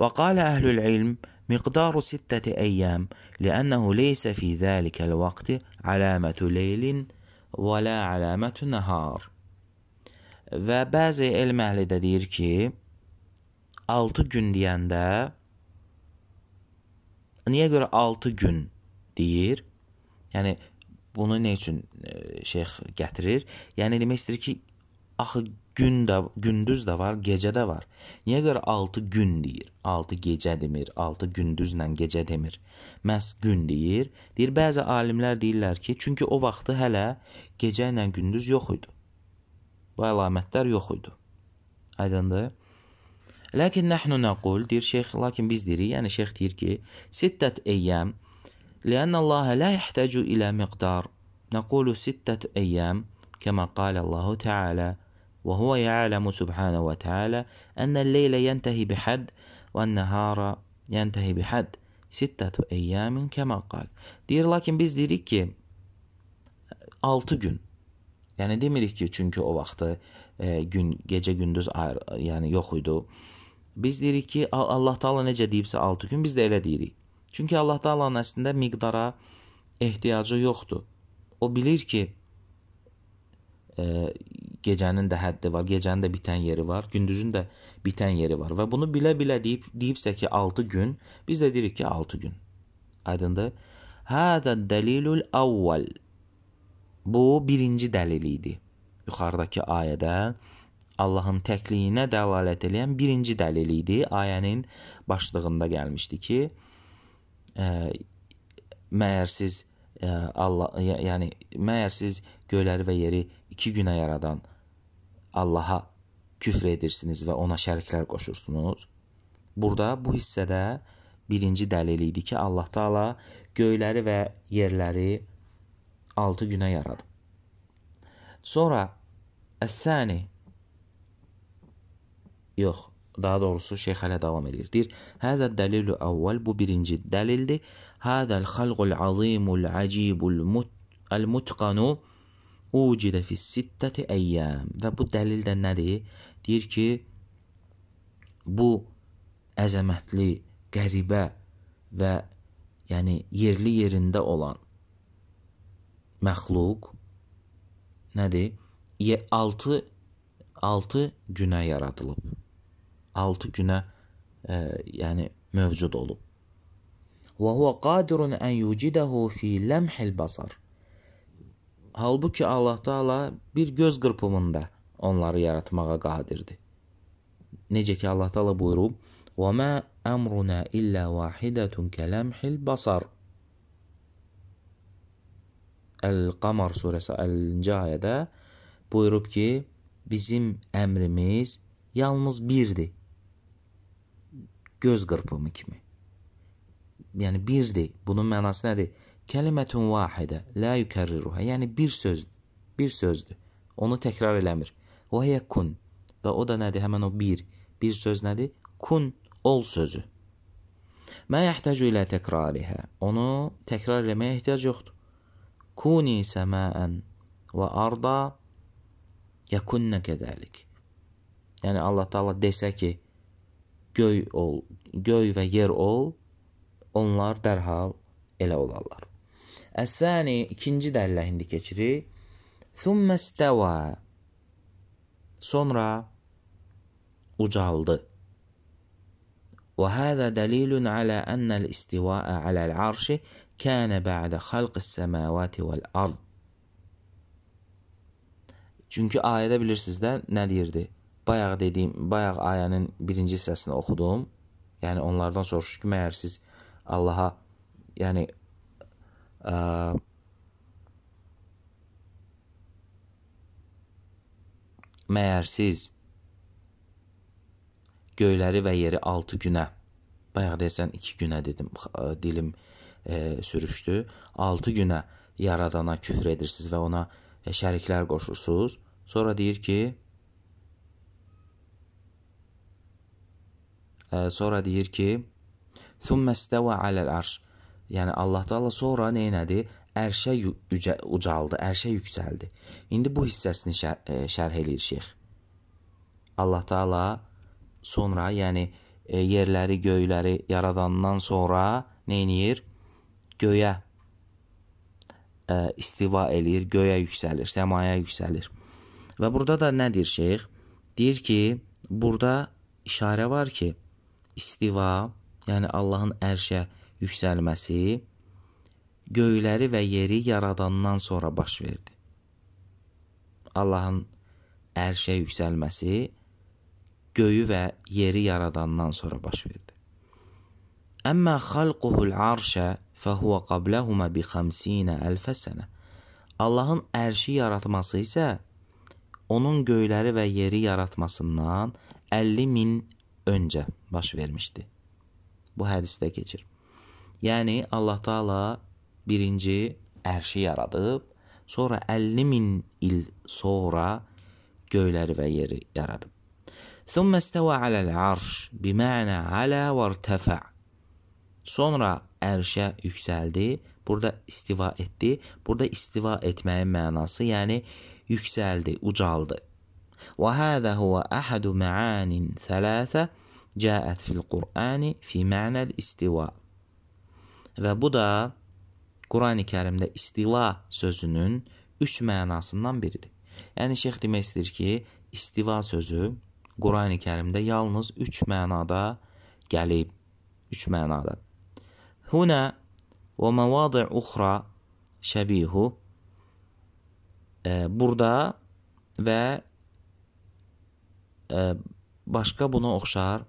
Və qalə əhlül ilm miqdaru sittəti əyyəm liənnəhu leysə fi zəlikəl vaqti aləmətü leylin və lə aləmətü nəhar. Və bəzi elm əhli də deyir ki, 6 gün deyəndə niyə görə 6 gün deyir? Yəni bunu nə üçün e, şeyx gətirir? Yəni demək istəyir ki, axı gün də gündüz də var, gecə də var. Niyə görə 6 gün deyir? 6 gecə demir, 6 gündüzlə gecə demir. Məs gün deyir. Deyir bəzi alimlər deyirlər ki, çünki o vaxtı hələ gecə ilə gündüz yox idi. Bu əlamətlər yox idi. Aydındır? Lakin nahnu naqul, deyir şeyx, lakin biz deyirik, yəni şeyx deyir ki, sittət eyyam لأن الله لا يحتاج إلى مقدار نقول ستة أيام كما قال الله تعالى وهو يعلم سبحانه وتعالى أن الليل ينتهي بحد والنهار ينتهي بحد sittətü əyyəmin kəmə qal. Deyir, lakin biz deyirik ki 6 gün. Yəni demirik ki, çünki o vaxtı e, gün gecə gündüz ayrı, yəni yox idi. Biz deyirik ki, Allah Taala necə deyibsə 6 gün, biz də elə deyirik. Çünki Allah Taala'nın əslində miqdara ehtiyacı yoxdur. O bilir ki, e, gecənin də həddi var, gecənin də bitən yeri var, gündüzün də bitən yeri var və bunu bilə-bilə deyib deyibsə ki, 6 gün, biz də deyirik ki, 6 gün. Aydındır? Hada dəlilul avval. Bu birinci dəlil idi. Yuxarıdakı ayədə Allahın təkliyinə dəlalət edən birinci dəlil idi. Ayənin başlığında gəlmişdi ki, məyər siz ə, Allah yə, yəni məyər siz göyləri və yeri 2 günə yaradan Allaha küfr edirsiniz və ona şəriklər qoşursunuz. Burada bu hissədə birinci dəlil idi ki, Allah Taala göyləri və yerləri 6 günə yaradıb. Sonra əs-sani yox, daha doğrusu şeyh hələ davam edir. Deyir: "Həzə dəlilü əvvəl bu birinci dəlildir. Hədəl xalqul azimul acibul mut el mutqanu ucidə fi sittəti əyyam." Və bu dəlil də nədir? Deyir ki, bu əzəmətli, qəribə və yəni yerli yerində olan məxluq nədir? 6 6 günə yaradılıb. 6 günə e, yəni mövcud olub. Və huwa qadirun an yucidahu fi lamhil basar. Halbuki Allah Taala bir göz qırpımında onları yaratmağa qadirdir. Necə ki Allah Taala buyurub: "Və ma amruna illa vahidatun kalamhil basar." El-Qamar surəsi 50-ci ayədə buyurub ki, bizim əmrimiz yalnız birdir göz qırpımı kimi. Yəni birdir. Bunun mənası nədir? Kəlimətun vahidə la yukərriruha. Yəni bir söz, bir sözdür. Onu təkrar eləmir. Və hiyə kun. Və o da nədir? Həmin o bir. Bir söz nədir? Kun ol sözü. Mə yəhtəcu ilə təkrarihə. Onu təkrar eləməyə ehtiyac yoxdur. Kuni səməən və arda yəkunnə kədəlik. Yəni Allah Taala desə ki, göy ol, göy və yer ol, onlar dərhal elə olarlar. Əs-sani ikinci dəllə indi keçirik. Thumma istəva. Sonra ucaldı. وهذا دليل على أن الاستواء على العرش كان بعد خلق السماوات والأرض. Çünki ayədə bilirsiniz də nə deyirdi? bayaq dediyim, bayaq ayənin birinci hissəsini oxudum. Yəni onlardan soruşur ki, məyər siz Allaha, yəni ə, məyər siz göyləri və yeri 6 günə bayaq desən 2 günə dedim dilim e, sürüşdü. 6 günə yaradana küfr edirsiniz və ona şəriklər qoşursunuz. Sonra deyir ki, Sonra deyir ki: "Summa istawa alal arş." Yəni Allah Taala sonra nə etdi? Ərşə ucaldı, ərşə yüksəldi. İndi bu hissəsini şər e, şərh eləyir şeyx. Allah Taala sonra, yəni e, yerləri, göyləri yaradandan sonra nə eləyir? Göyə ə, e, istiva eləyir, göyə yüksəlir, səmaya yüksəlir. Və burada da nə deyir şeyx? Deyir ki, burada işarə var ki, istiva, yəni Allahın ərşə yüksəlməsi göyləri və yeri yaradandan sonra baş verdi. Allahın ərşə yüksəlməsi göyü və yeri yaradandan sonra baş verdi. Əmmə xalquhul arşə fəhuvə qabləhumə bi 50000 sənə. Allahın ərşi yaratması isə onun göyləri və yeri yaratmasından 50 min öncə baş vermişdi. Bu hədisdə keçir. Yəni Allah Taala birinci ərşi yaradıb, sonra 50 min il sonra göyləri və yeri yaradıb. ثم استوى على العرش بمعنى على وارتفع. Sonra ərşə yüksəldi. Burada istiva etdi. Burada istiva etməyin mənası, yəni yüksəldi, ucaldı. وهذا هو أحد معان ثلاثة cəət fil Qur'ani fi mənəl istiva. Və bu da Qurani Kərimdə istiva sözünün üç mənasından biridir. Yəni şeyx demək istəyir ki, istiva sözü Qurani Kərimdə yalnız üç mənada gəlib. Üç mənada. Huna və məvadi uxra şəbihu e, burada və e, başqa buna oxşar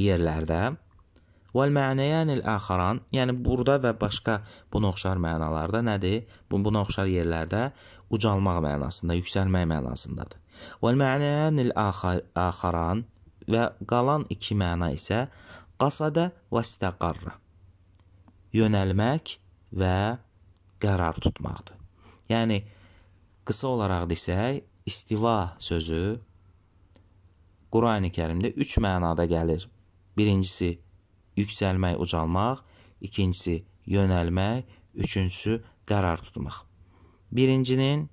yerlərdə Vəl mənəyən il axaran, yəni burada və başqa buna oxşar mənalarda nədir? Bu buna oxşar yerlərdə ucalmaq mənasında, yüksəlmək mənasındadır. Vəl mənəyən il axaran və qalan iki məna isə qasada və istəqarra. Yönəlmək və qərar tutmaqdır. Yəni qısa olaraq desək, istiva sözü Qurani-Kərimdə 3 mənada gəlir. Birincisi yüksəlmək, ucalmaq, ikincisi yönəlmək, üçüncüsü qərar tutmaq. Birincinin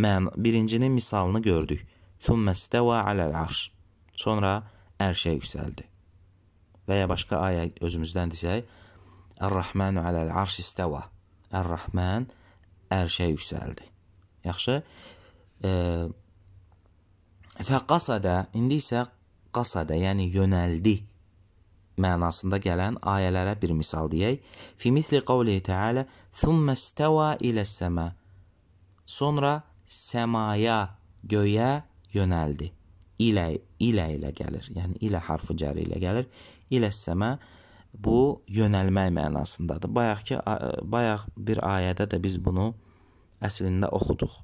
mən birincinin misalını gördük. Thumma istəvə aləl-arş. Sonra ərşə yüksəldi. Və ya başqa ayə özümüzdən desək, Ər-Rəhmanu aləl-arş istəvə. Ər-Rəhman ərşə yüksəldi. Yaxşı? E, Fəqasada indi isə qasadə, yəni yönəldi mənasında gələn ayələrə bir misal deyək. Fi misli qavlihi Teala: "Summa istawa ila's-sama." Sonra səmaya, göyə yönəldi. İlə ilə ilə gəlir. Yəni ilə hərfi cəri ilə gəlir. İlə's-sama bu yönəlmək mənasındadır. Bayaqki bayaq bir ayədə də biz bunu əslində oxuduq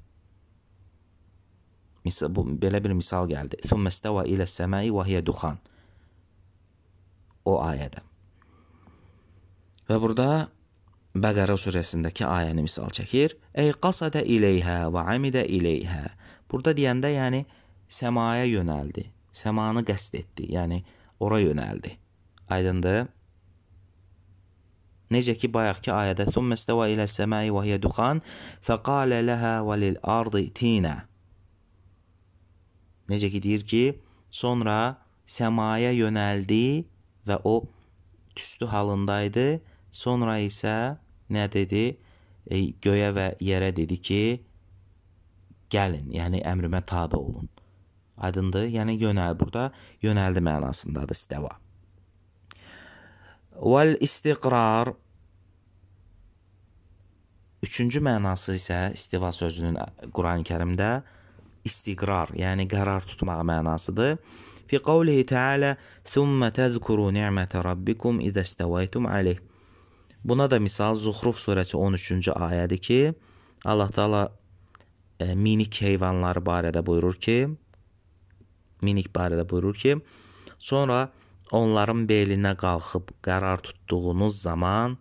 misal, bu belə bir misal gəldi. Thumma istawa ila səmai və hiya duxan. O ayədə. Və burada Bəqərə surəsindəki ayəni misal çəkir. Ey qasada ileyhə və amidə ileyhə. Burada deyəndə, yəni səmaya yönəldi. Səmanı qəsd etdi, yəni ora yönəldi. Aydındır? Necə ki bayaqki ayədə "Thumma istawa ila səmai və hiya duxan" faqala laha və lil ardi tina. Necə ki deyir ki, sonra səmaya yönəldi və o tüstü halındaydı. Sonra isə nə dedi? E, göyə və yerə dedi ki, gəlin, yəni əmrimə tabe olun. Aydındır? Yəni yönəl burada yönəldi mənasındadır istəva. Vel istiqrar Üçüncü mənası isə istiva sözünün Qurani-Kərimdə istiqrar, yəni qərar tutmaq mənasıdır. Fi qavlihi Teala: "Summa tezkuru ni'mete rabbikum izə istəvaytum alayh." Buna da misal Zuhruf surəsi 13-cü ayədir ki, Allah Taala e, minik heyvanlar barədə buyurur ki, minik barədə buyurur ki, sonra onların belinə qalxıb qərar tutduğunuz zaman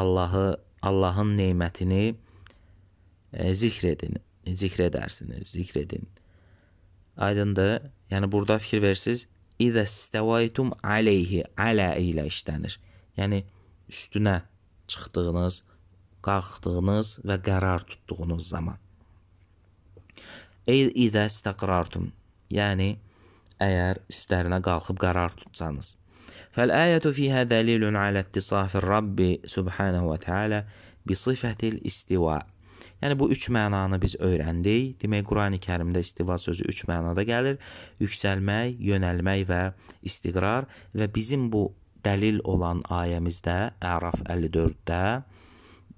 Allahı, Allahın nemətini e, zikr edin zikr edərsiniz, zikr edin. Aydındır? Yəni burada fikir versiz. İzə istəvaytum alayhi, ala ilə işlənir. Yəni üstünə çıxdığınız, qalxdığınız və qərar tutduğunuz zaman. Ey izə istəqrartum. Yəni əgər üstlərinə qalxıb qərar tutsanız. فالآية فيها دليل على اتصاف الرب سبحانه وتعالى بصفة الاستواء Yəni bu üç mənanı biz öyrəndik. Demək Qurani-Kərimdə istiva sözü üç mənada gəlir: yüksəlmək, yönəlmək və istiqrar və bizim bu dəlil olan ayəmizdə Əraf 54-də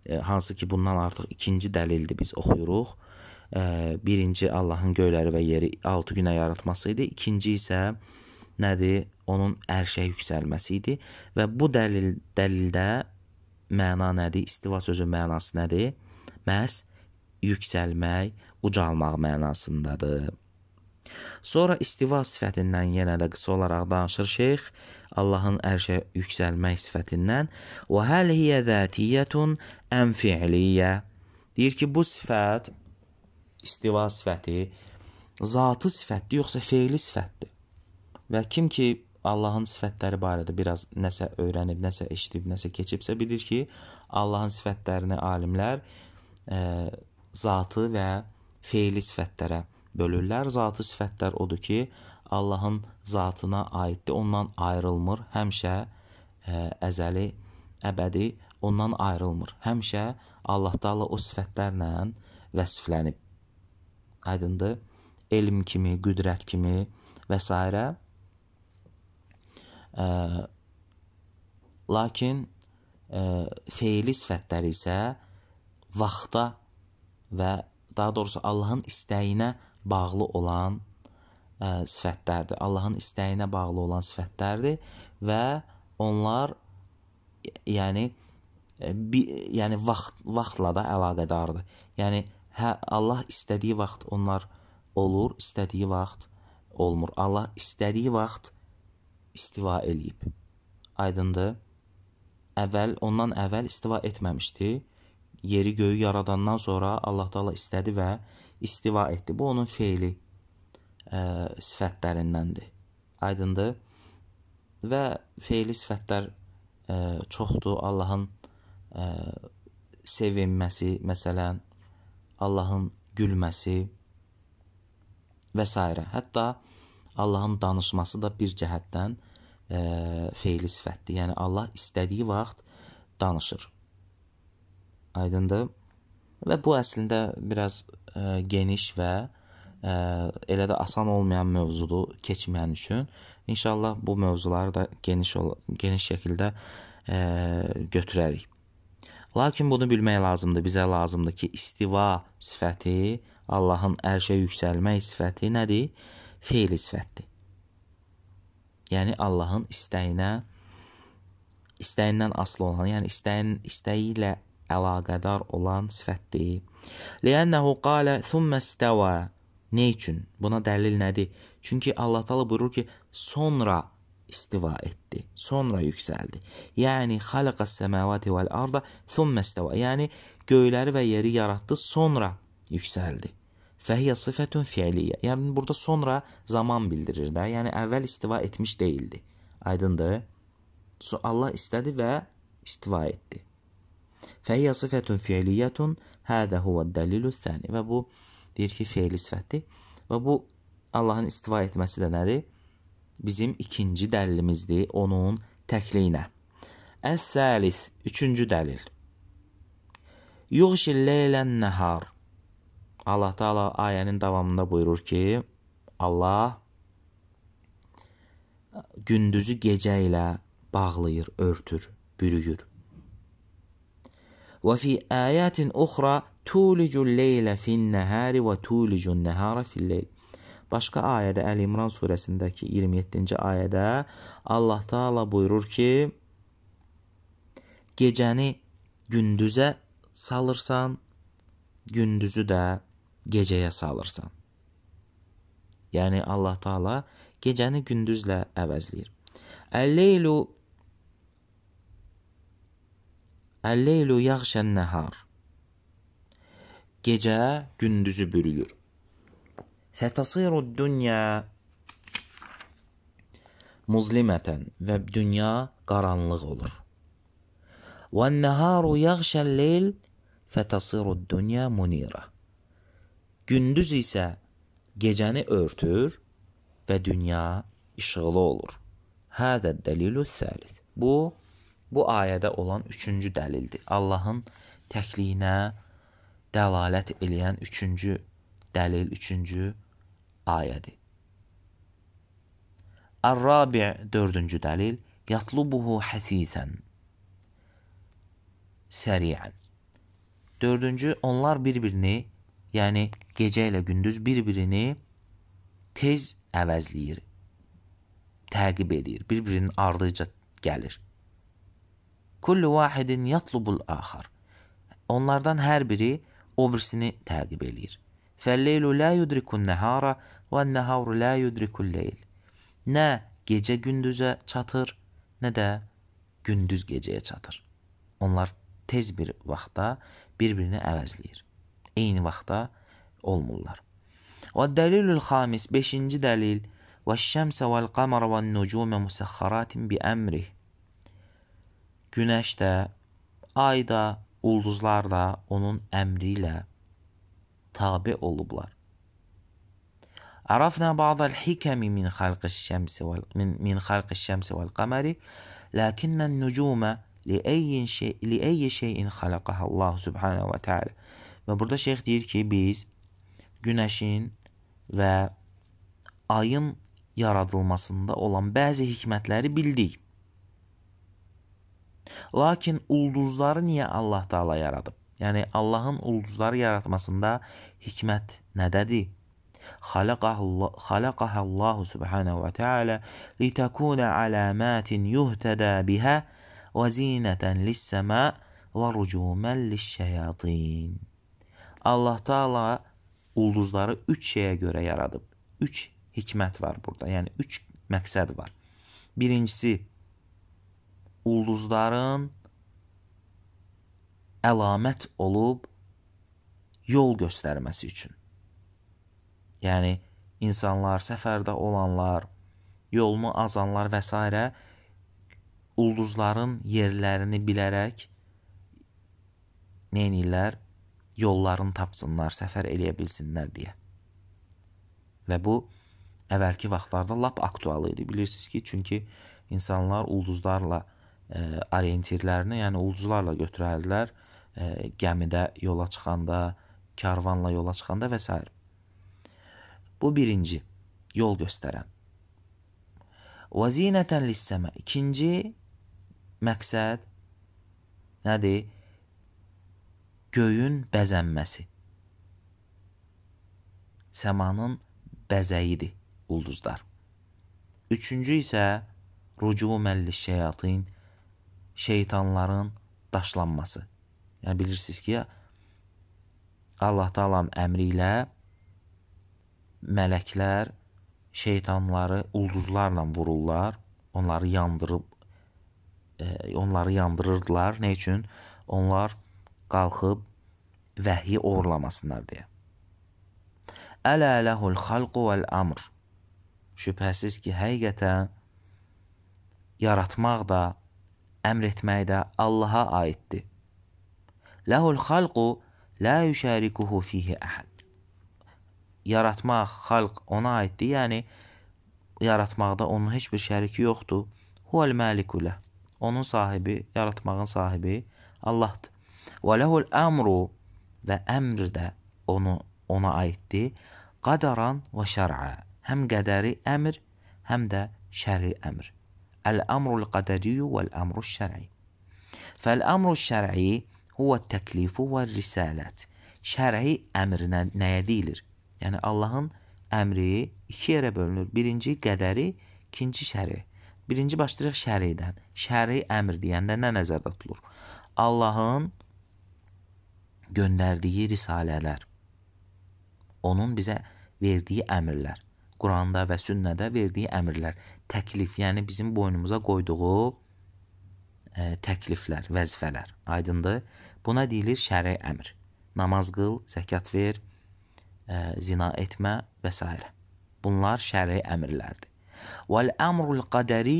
e, hansı ki bundan artıq ikinci dəlildir biz oxuyuruq. E, birinci Allahın göyləri və yeri 6 günə yaratması idi. İkinci isə nədir? Onun ərşə yüksəlməsi idi və bu dəlil dəlildə məna nədir? İstiva sözü mənası nədir? Məs yüksəlmək, ucalmaq mənasındadır. Sonra istiva sifətindən yenə də qısa olaraq danışır şeyx. Allahın ərşə yüksəlmək sifətindən və həl hiyə zatiyyətun ən fi'liyyə. Deyir ki, bu sifət istiva sifəti zatı sifətdir, yoxsa feili sifətdir. Və kim ki Allahın sifətləri barədə biraz nəsə öyrənib, nəsə eşidib, nəsə keçibsə bilir ki, Allahın sifətlərini alimlər e, zatı və feili sifətlərə bölürlər. Zatı sifətlər odur ki, Allahın zatına aiddir, ondan ayrılmır, həmişə e, əzəli, əbədi ondan ayrılmır. Həmişə Allah Taala o sifətlərlə vəsflənib. Aydındır? Elm kimi, qüdrət kimi və s. Ə, e, lakin ə, e, feili sifətləri isə vaxta və daha doğrusu Allahın istəyinə bağlı olan ə, e, sifətlərdir. Allahın istəyinə bağlı olan sifətlərdir və onlar yəni e, bir yəni vaxt vaxtla da əlaqədardır. Yəni hə Allah istədiyi vaxt onlar olur, istədiyi vaxt olmur. Allah istədiyi vaxt istiva eləyib. Aydındır? Əvvəl ondan əvvəl istiva etməmişdi yeri göyü yaradandan sonra Allah Taala istədi və istiva etdi. Bu onun feili ə, e, sifətlərindəndir. Aydındır? Və feili sifətlər ə, e, çoxdur. Allahın ə, e, sevinməsi, məsələn, Allahın gülməsi və s. Hətta Allahın danışması da bir cəhətdən ə, feili sifətdir. Yəni Allah istədiyi vaxt danışır. Aydındır? Və bu əslində biraz ə, e, geniş və ə, e, elə də asan olmayan mövzudur keçməyən üçün. İnşallah bu mövzuları da geniş ol geniş şəkildə ə, e, götürərik. Lakin bunu bilmək lazımdır, bizə lazımdır ki, istiva sifəti, Allahın ərşə yüksəlmək sifəti nədir? Feil sifətdir. Yəni Allahın istəyinə istəyindən asılı olan, yəni istəyin istəyi ilə əlaqədar olan sifətdir. Liənnəhu qalə thumma istəvə. Nə üçün? Buna dəlil nədir? Çünki Allah Taala buyurur ki, sonra istiva etdi. Sonra yüksəldi. Yəni xalaqas semavati vel arda thumma istəvə. Yəni göyləri və yeri yaratdı, sonra yüksəldi. Fəhiyyə sifətun fiiliyyə. Yəni burada sonra zaman bildirir də. Yəni əvvəl istiva etmiş deyildi. Aydındır? Allah istədi və istiva etdi. فəhiyə sifətun fiiliyyətun hədə huvə dəlilü səni. Və bu deyir ki, feili sifətdir. Və bu Allahın istiva etməsi də nədir? Bizim ikinci dəlilimizdir onun təkliyinə. Əs-səlis, üçüncü dəlil. Yuğşil leylən nəhar. Allah Taala ayənin davamında buyurur ki, Allah gündüzü gecə ilə bağlayır, örtür, bürüyür. وفي آيات أخرى تولج اللeylə fin nəhəri və tulicun nəhərə fil leyl. Başqa ayədə Əli İmran surəsindəki 27-ci ayədə Allah Taala buyurur ki: Gecəni gündüzə salırsan, gündüzü də gecəyə salırsan. Yəni Allah Taala gecəni gündüzlə əvəzləyir. Əl-leylu Əlleylu yaxşən nəhar. Gecə gündüzü bürüyür. Fətəsirud dünya muzlimətən və dünya qaranlıq olur. Və nəharu yaxşən leyl fətəsirud dünya munira. Gündüz isə gecəni örtür və dünya işıqlı olur. Hədə dəlilu səlis. Bu Bu ayədə olan üçüncü dəlildir. Allahın təkliyinə dəlalət eləyən üçüncü dəlil, üçüncü ayədir. Ar-Rabi' dördüncü dəlil yatlubuhu həsisən səriən. Dördüncü, onlar bir-birini, yəni gecə ilə gündüz bir-birini tez əvəzləyir, təqib edir, bir-birinin ardıca gəlir. Kullu vahidin yatlubul axar. Onlardan hər biri o birisini təqib eləyir. Fəlleylu la yudrikun nəhara və nəharu la yudrikul leyl. Nə gecə gündüzə çatır, nə də gündüz gecəyə çatır. Onlar tez bir vaxtda bir-birini əvəzləyir. Eyni vaxtda olmurlar. Və dəlilül xamis 5-ci dəlil və şəmsə vəl qamara və nucumə musəxxaratin bi əmrih. Günəş də, ay da, ulduzlar da onun əmri ilə tabe olublar. عرفنا بعض الحكم من خلق الشمس وال... من من خلق الشمس والقمر لكن النجوم لأي شيء لأي شيء خلقها الله سبحانه وتعالى. Və burada şeyx deyir ki, biz günəşin və ayın yaradılmasında olan bəzi hikmətləri bildik. Lakin ulduzları niyə Allah Taala yaradıb? Yəni Allahın ulduzları yaratmasında hikmət nədədir? Xalaqaha Allahu subhanahu və taala litakuna alamatin yuhtada biha və zinatan lis-sama və rucuman liş-şeyatin. Allah Taala ulduzları 3 şeyə görə yaradıb. 3 hikmət var burada. Yəni 3 məqsəd var. Birincisi ulduzların əlamət olub yol göstərməsi üçün. Yəni insanlar, səfərdə olanlar, yolunu azanlar və s. ulduzların yerlərini bilərək neynirlər? Yollarını tapsınlar, səfər eləyə bilsinlər deyə. Və bu əvvəlki vaxtlarda lap aktual idi. Bilirsiniz ki, çünki insanlar ulduzlarla e, orientirlərini, yəni ulduzlarla götürərdilər e, gəmidə yola çıxanda, karvanla yola çıxanda və s. Bu birinci yol göstərən. Vazinətən lissəmə. İkinci məqsəd nədir? Göyün bəzənməsi. Səmanın bəzəyidir ulduzlar. Üçüncü isə rucuməlli şeyatin şeytanların daşlanması. Yəni bilirsiniz ki, Allah Taala'nın əmri ilə mələklər şeytanları ulduzlarla vururlar, onları yandırıb e, onları yandırırdılar. Nə üçün? Onlar qalxıb vəhyi oğurlamasınlar deyə. Ələ ləhul xalqu vəl amr. Şübhəsiz ki, həqiqətən yaratmaq da əmr etmək də Allaha aiddir. Ləhul xalqu la yüşərikuhu fihi əhəd. Yaratmaq, xalq ona aiddir, yəni yaratmaqda onun heç bir şəriki yoxdur. Huvel məliku ləh. Onun sahibi, yaratmağın sahibi Allahdır. Və ləhul əmru və əmr də onu, ona aiddir. Qadaran və şər'a. Həm qədəri əmr, həm də şəri əmr. الأمر القدري والأمر الشرعي فالأمر الشرعي هو التكليف والrisalət şər'i əmr nə, nəyə deyilir? Yəni Allahın əmri iki yerə bölünür. Birinci qədəri, ikinci şəri. Birinci başlayırıq şəridən. Şəri əmr deyəndə nə nəzərdə tutulur? Allahın göndərdiyi risalələr, onun bizə verdiyi əmrlər. Quranda və sünnədə verdiyi əmrlər, təklif, yəni bizim boynumuza qoyduğu ə, e, təkliflər, vəzifələr. Aydındır? Buna deyilir şər'i əmr. Namaz qıl, zəkat ver, ə, e, zina etmə və s. Bunlar şər'i əmrlərdir. Vel əmrul qədəri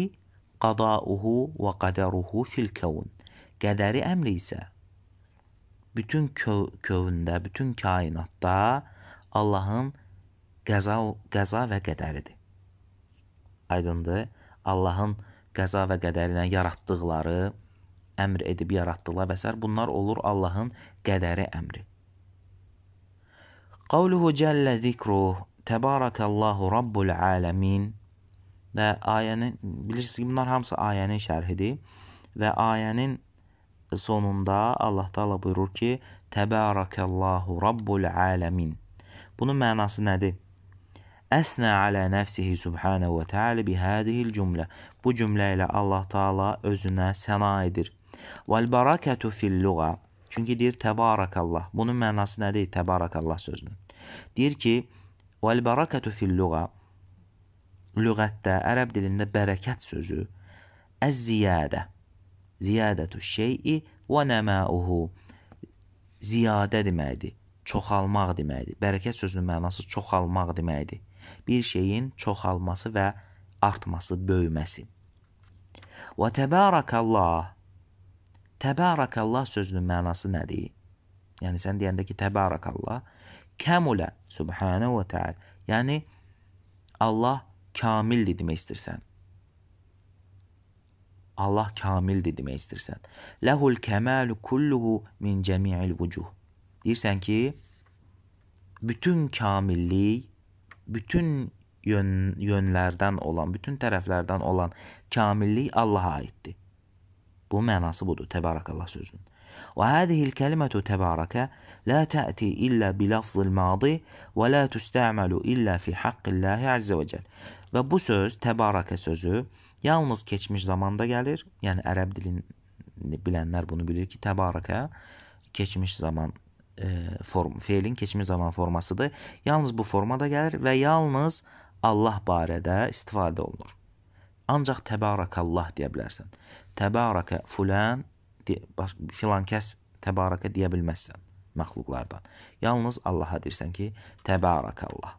qadauhu və qədəruhu fil kəvn. Qədəri əmri isə bütün kö kövündə, bütün kainatda Allahın qəza, qəza və qədəridir. Aydındır? Allahın qəza və qədərinə yaratdıqları, əmr edib yaratdılar və sər bunlar olur Allahın qədəri əmri. Qavluhu cəllə zikruh, təbarəkəllahu rabbul aləmin və ayənin, bilirsiniz ki, bunlar hamısı ayənin şərhidir və ayənin sonunda Allah Taala buyurur ki, təbarəkəllahu rabbul aləmin. Bunun mənası nədir? əsnə alə nəfsihi subhanə və təala bi hadihi cümlə. Bu cümlə ilə Allah Taala özünə səna edir. Vel barakatu fil luğa. Çünki deyir təbarakallah. Bunun mənası nədir? Təbarakallah sözünün. Deyir ki, vel barakatu fil luğa. Lüğətdə, ərəb dilində bərəkət sözü əz-ziyadə. Ziyadətu şey'i və nəmauhu. Ziyadə deməkdir çoxalmaq deməkdir. Bərəkət sözünün mənası çoxalmaq deməkdir bir şeyin çoxalması və artması, böyüməsi. Və təbarakallah. Təbarakallah sözünün mənası nədir? Yəni sən deyəndə ki, təbarakallah, kəmulə, subhanə və təala. Yəni Allah kamildir demək istəyirsən. Allah kamildir demək istəyirsən. Lehul kemalu kulluhu min cəmi'il vucuh. Deyirsən ki, bütün kamillik bütün yön, yönlərdən olan, bütün tərəflərdən olan kamillik Allaha aiddir. Bu mənası budur Təbarakallah sözünün. Və hədihil kəlimətü təbarəkə la tə'ti illə bilafzil madi və la tüstəməlu illə fi haqqillahi əzzə və cəl. Və bu söz, təbarəkə sözü yalnız keçmiş zamanda gəlir. Yəni ərəb dilini bilənlər bunu bilir ki, təbarəkə keçmiş zaman E, form, feilin keçmiş zaman formasıdır. Yalnız bu formada gəlir və yalnız Allah barədə istifadə olunur. Ancaq təbarakallah deyə bilərsən. Təbaraka fulan filan kəs təbaraka deyə bilməzsən məxluqlardan. Yalnız Allaha deyirsən ki, təbarakallah.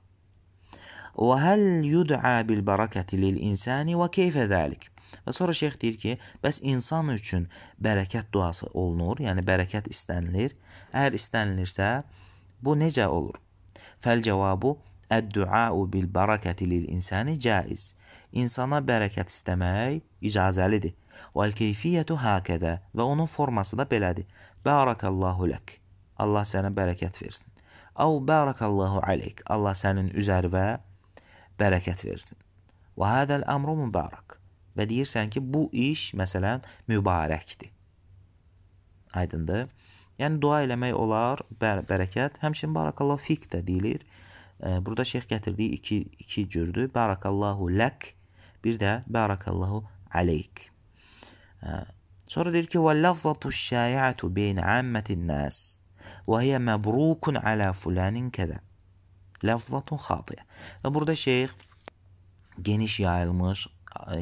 Və həl yud'a bil barakati lil insani və keyfə zəlik? Və sonra şeyx deyir ki, bəs insan üçün bərəkət duası olunur, yəni bərəkət istənilir. Əgər istənilirsə, bu necə olur? Fəl cavabu Əd-duau bil barakəti lil insani caiz. İnsana bərəkət istəmək icazəlidir. Vəl keyfiyyətu hakədə və onun forması da belədir. Barakallahu lək. Allah sənə bərəkət versin. Əv barakallahu aleyk. Allah sənin üzərinə bərəkət versin. Və hadəl əmru mübarək və deyirsən ki, bu iş məsələn mübarəkdir. Aydındır? Yəni dua eləmək olar, bər bərəkət, həmçinin barakallahu fik də deyilir. Burada şeyx gətirdiyi iki iki cürdür. Barakallahu lək, bir də barakallahu aleyk. Sonra deyir ki, "Vallafzatu şai'atu beyn ammatin nas və hiya mabrukun ala fulanin kəza." Lafzatun xatiyə. Və burada şeyx geniş yayılmış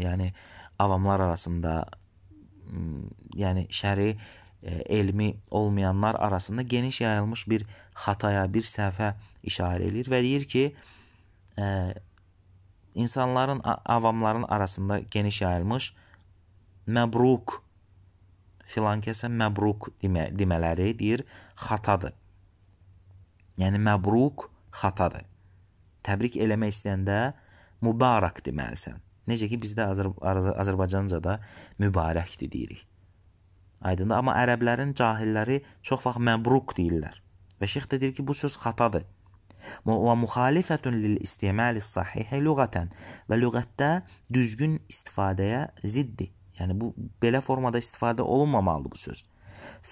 yəni avamlar arasında yəni şəri e, elmi olmayanlar arasında geniş yayılmış bir xataya, bir səhvə işarə eləyir və deyir ki, ə, e, insanların, avamların arasında geniş yayılmış məbruk filan kəsə məbruk demə, demələri deyir, xatadır. Yəni məbruk xatadır. Təbrik eləmək istəyəndə mübarək deməlisən. Necə ki bizdə Azər Azərbaycancada mübarəkdir deyirik. Aydındır? Amma ərəblərin cahilləri çox vaxt məbruk deyirlər. Və şeyx də deyir ki, bu söz xatadır. Və müxalifətun lil istimali sahihi lüğətən və lüğətdə düzgün istifadəyə ziddi. Yəni bu belə formada istifadə olunmamalıdır bu söz.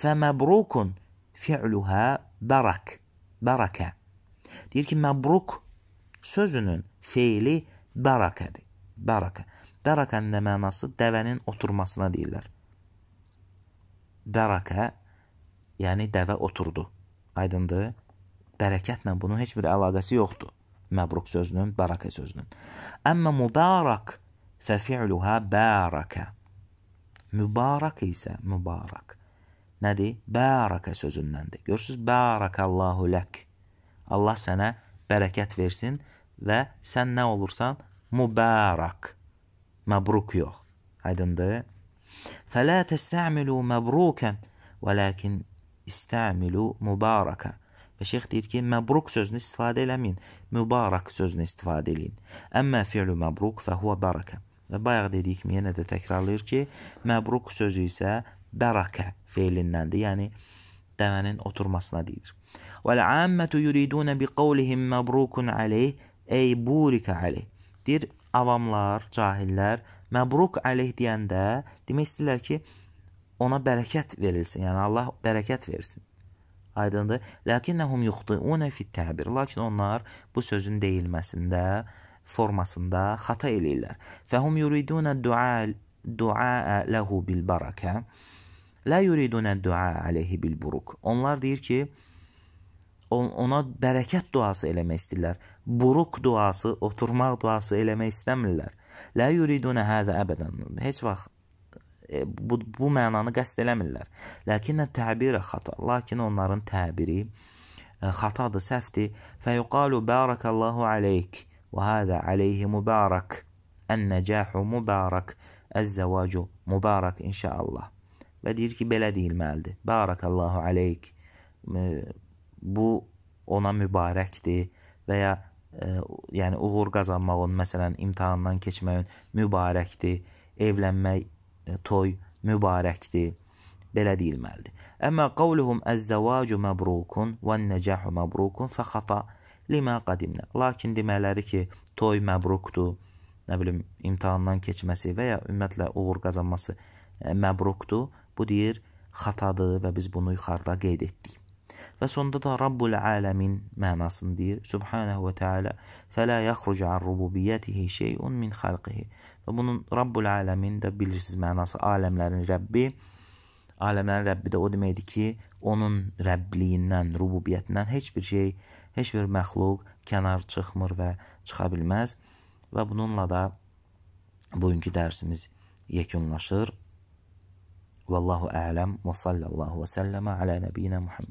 Fəməbrukun fi'luha barak. Baraka. Deyir ki, məbruk sözünün feili barakədir. Bərəkə. Bərəkənin də mənası dəvənin oturmasına deyirlər. Bərəkə, yəni dəvə oturdu. Aydındır? Bərəkətlə bunun heç bir əlaqəsi yoxdur. Məbruk sözünün, bərəkə sözünün. Əmmə mübarək fəfi'luha bərəkə. Mübarək isə mübarək. Nədir? Bərəkə sözündəndir. Görürsüz, bərəkəllahu lək. Allah sənə bərəkət versin və sən nə olursan, mubarak. Məbruk yox. Aydındır? Fələ təstəmilu məbrukən və lakin istəmilu mübarəkə. Və şeyx deyir ki, məbruk sözünü istifadə eləməyin, mübarək sözünü istifadə eləyin. Əmmə fi'lu məbruk fəhvə bərəkə. Və bayaq dedik ki, yenə də təkrarlayır ki, məbruk sözü isə bərəkə feilindəndir, yəni dəvənin oturmasına deyilir. Və l-əmmətü yuridunə bi qavlihim məbrukun aleyh, ey burikə aleyh. Deyir avamlar, cahillər məbruk əleyh deyəndə demək istəyirlər ki, ona bərəkət verilsin. Yəni Allah bərəkət versin. Aydındır? Lakinnahum yuxtiuna fit-təbir. Lakin onlar bu sözün deyilməsində, formasında xata eləyirlər. Fəhum yuriduna du'a du'a lehu bil baraka. La yuriduna du'a alayhi bil buruk. Onlar deyir ki, ona bərəkət duası eləmək istəyirlər buruq duası, oturmaq duası eləmək istəmirlər. La yuriduna hada abadan. Heç vaxt e, bu, bu mənanı qəsd eləmirlər. Lakinə təbirə xata. Lakin onların təbiri e, xatadır, səhvdir. Feyuqalu barakallahu aleyk və hada aleyhi mubarak. Ən-nəcahu mubarak. Əz-zəvacu mubarak inşallah. Və deyir ki, belə deyilməlidir. Barakallahu aleyk. E, bu ona mübarəkdir və ya ə, yəni uğur qazanmağın, məsələn, imtahandan keçməyin mübarəkdir. Evlənmək, toy mübarəkdir. Belə deyilməlidir. Əmma qavluhum əz-zavacu məbrukun və nəcahu məbrukun fə xata limə qadimnə. Lakin demələri ki, toy məbrukdur, nə bilim, imtahandan keçməsi və ya ümumiyyətlə uğur qazanması məbrukdur. Bu deyir xatadır və biz bunu yuxarıda qeyd etdik və sonda da Rabbul aləmin mənasını deyir. Subhanahu və Teala fələ yəxruc an rububiyyətihi şeyun min xalqihi. Və bunun Rabbul aləmin də bilirsiniz mənası aləmlərin Rəbbi. Aləmlərin Rəbbi də o deməkdir ki, onun Rəbliyindən, rububiyyətindən heç bir şey, heç bir məxluq kənar çıxmır və çıxa bilməz. Və bununla da bugünkü dərsimiz yekunlaşır. Vallahu a'lam və sallallahu və səlləmə alə nəbiyinə Muhammed.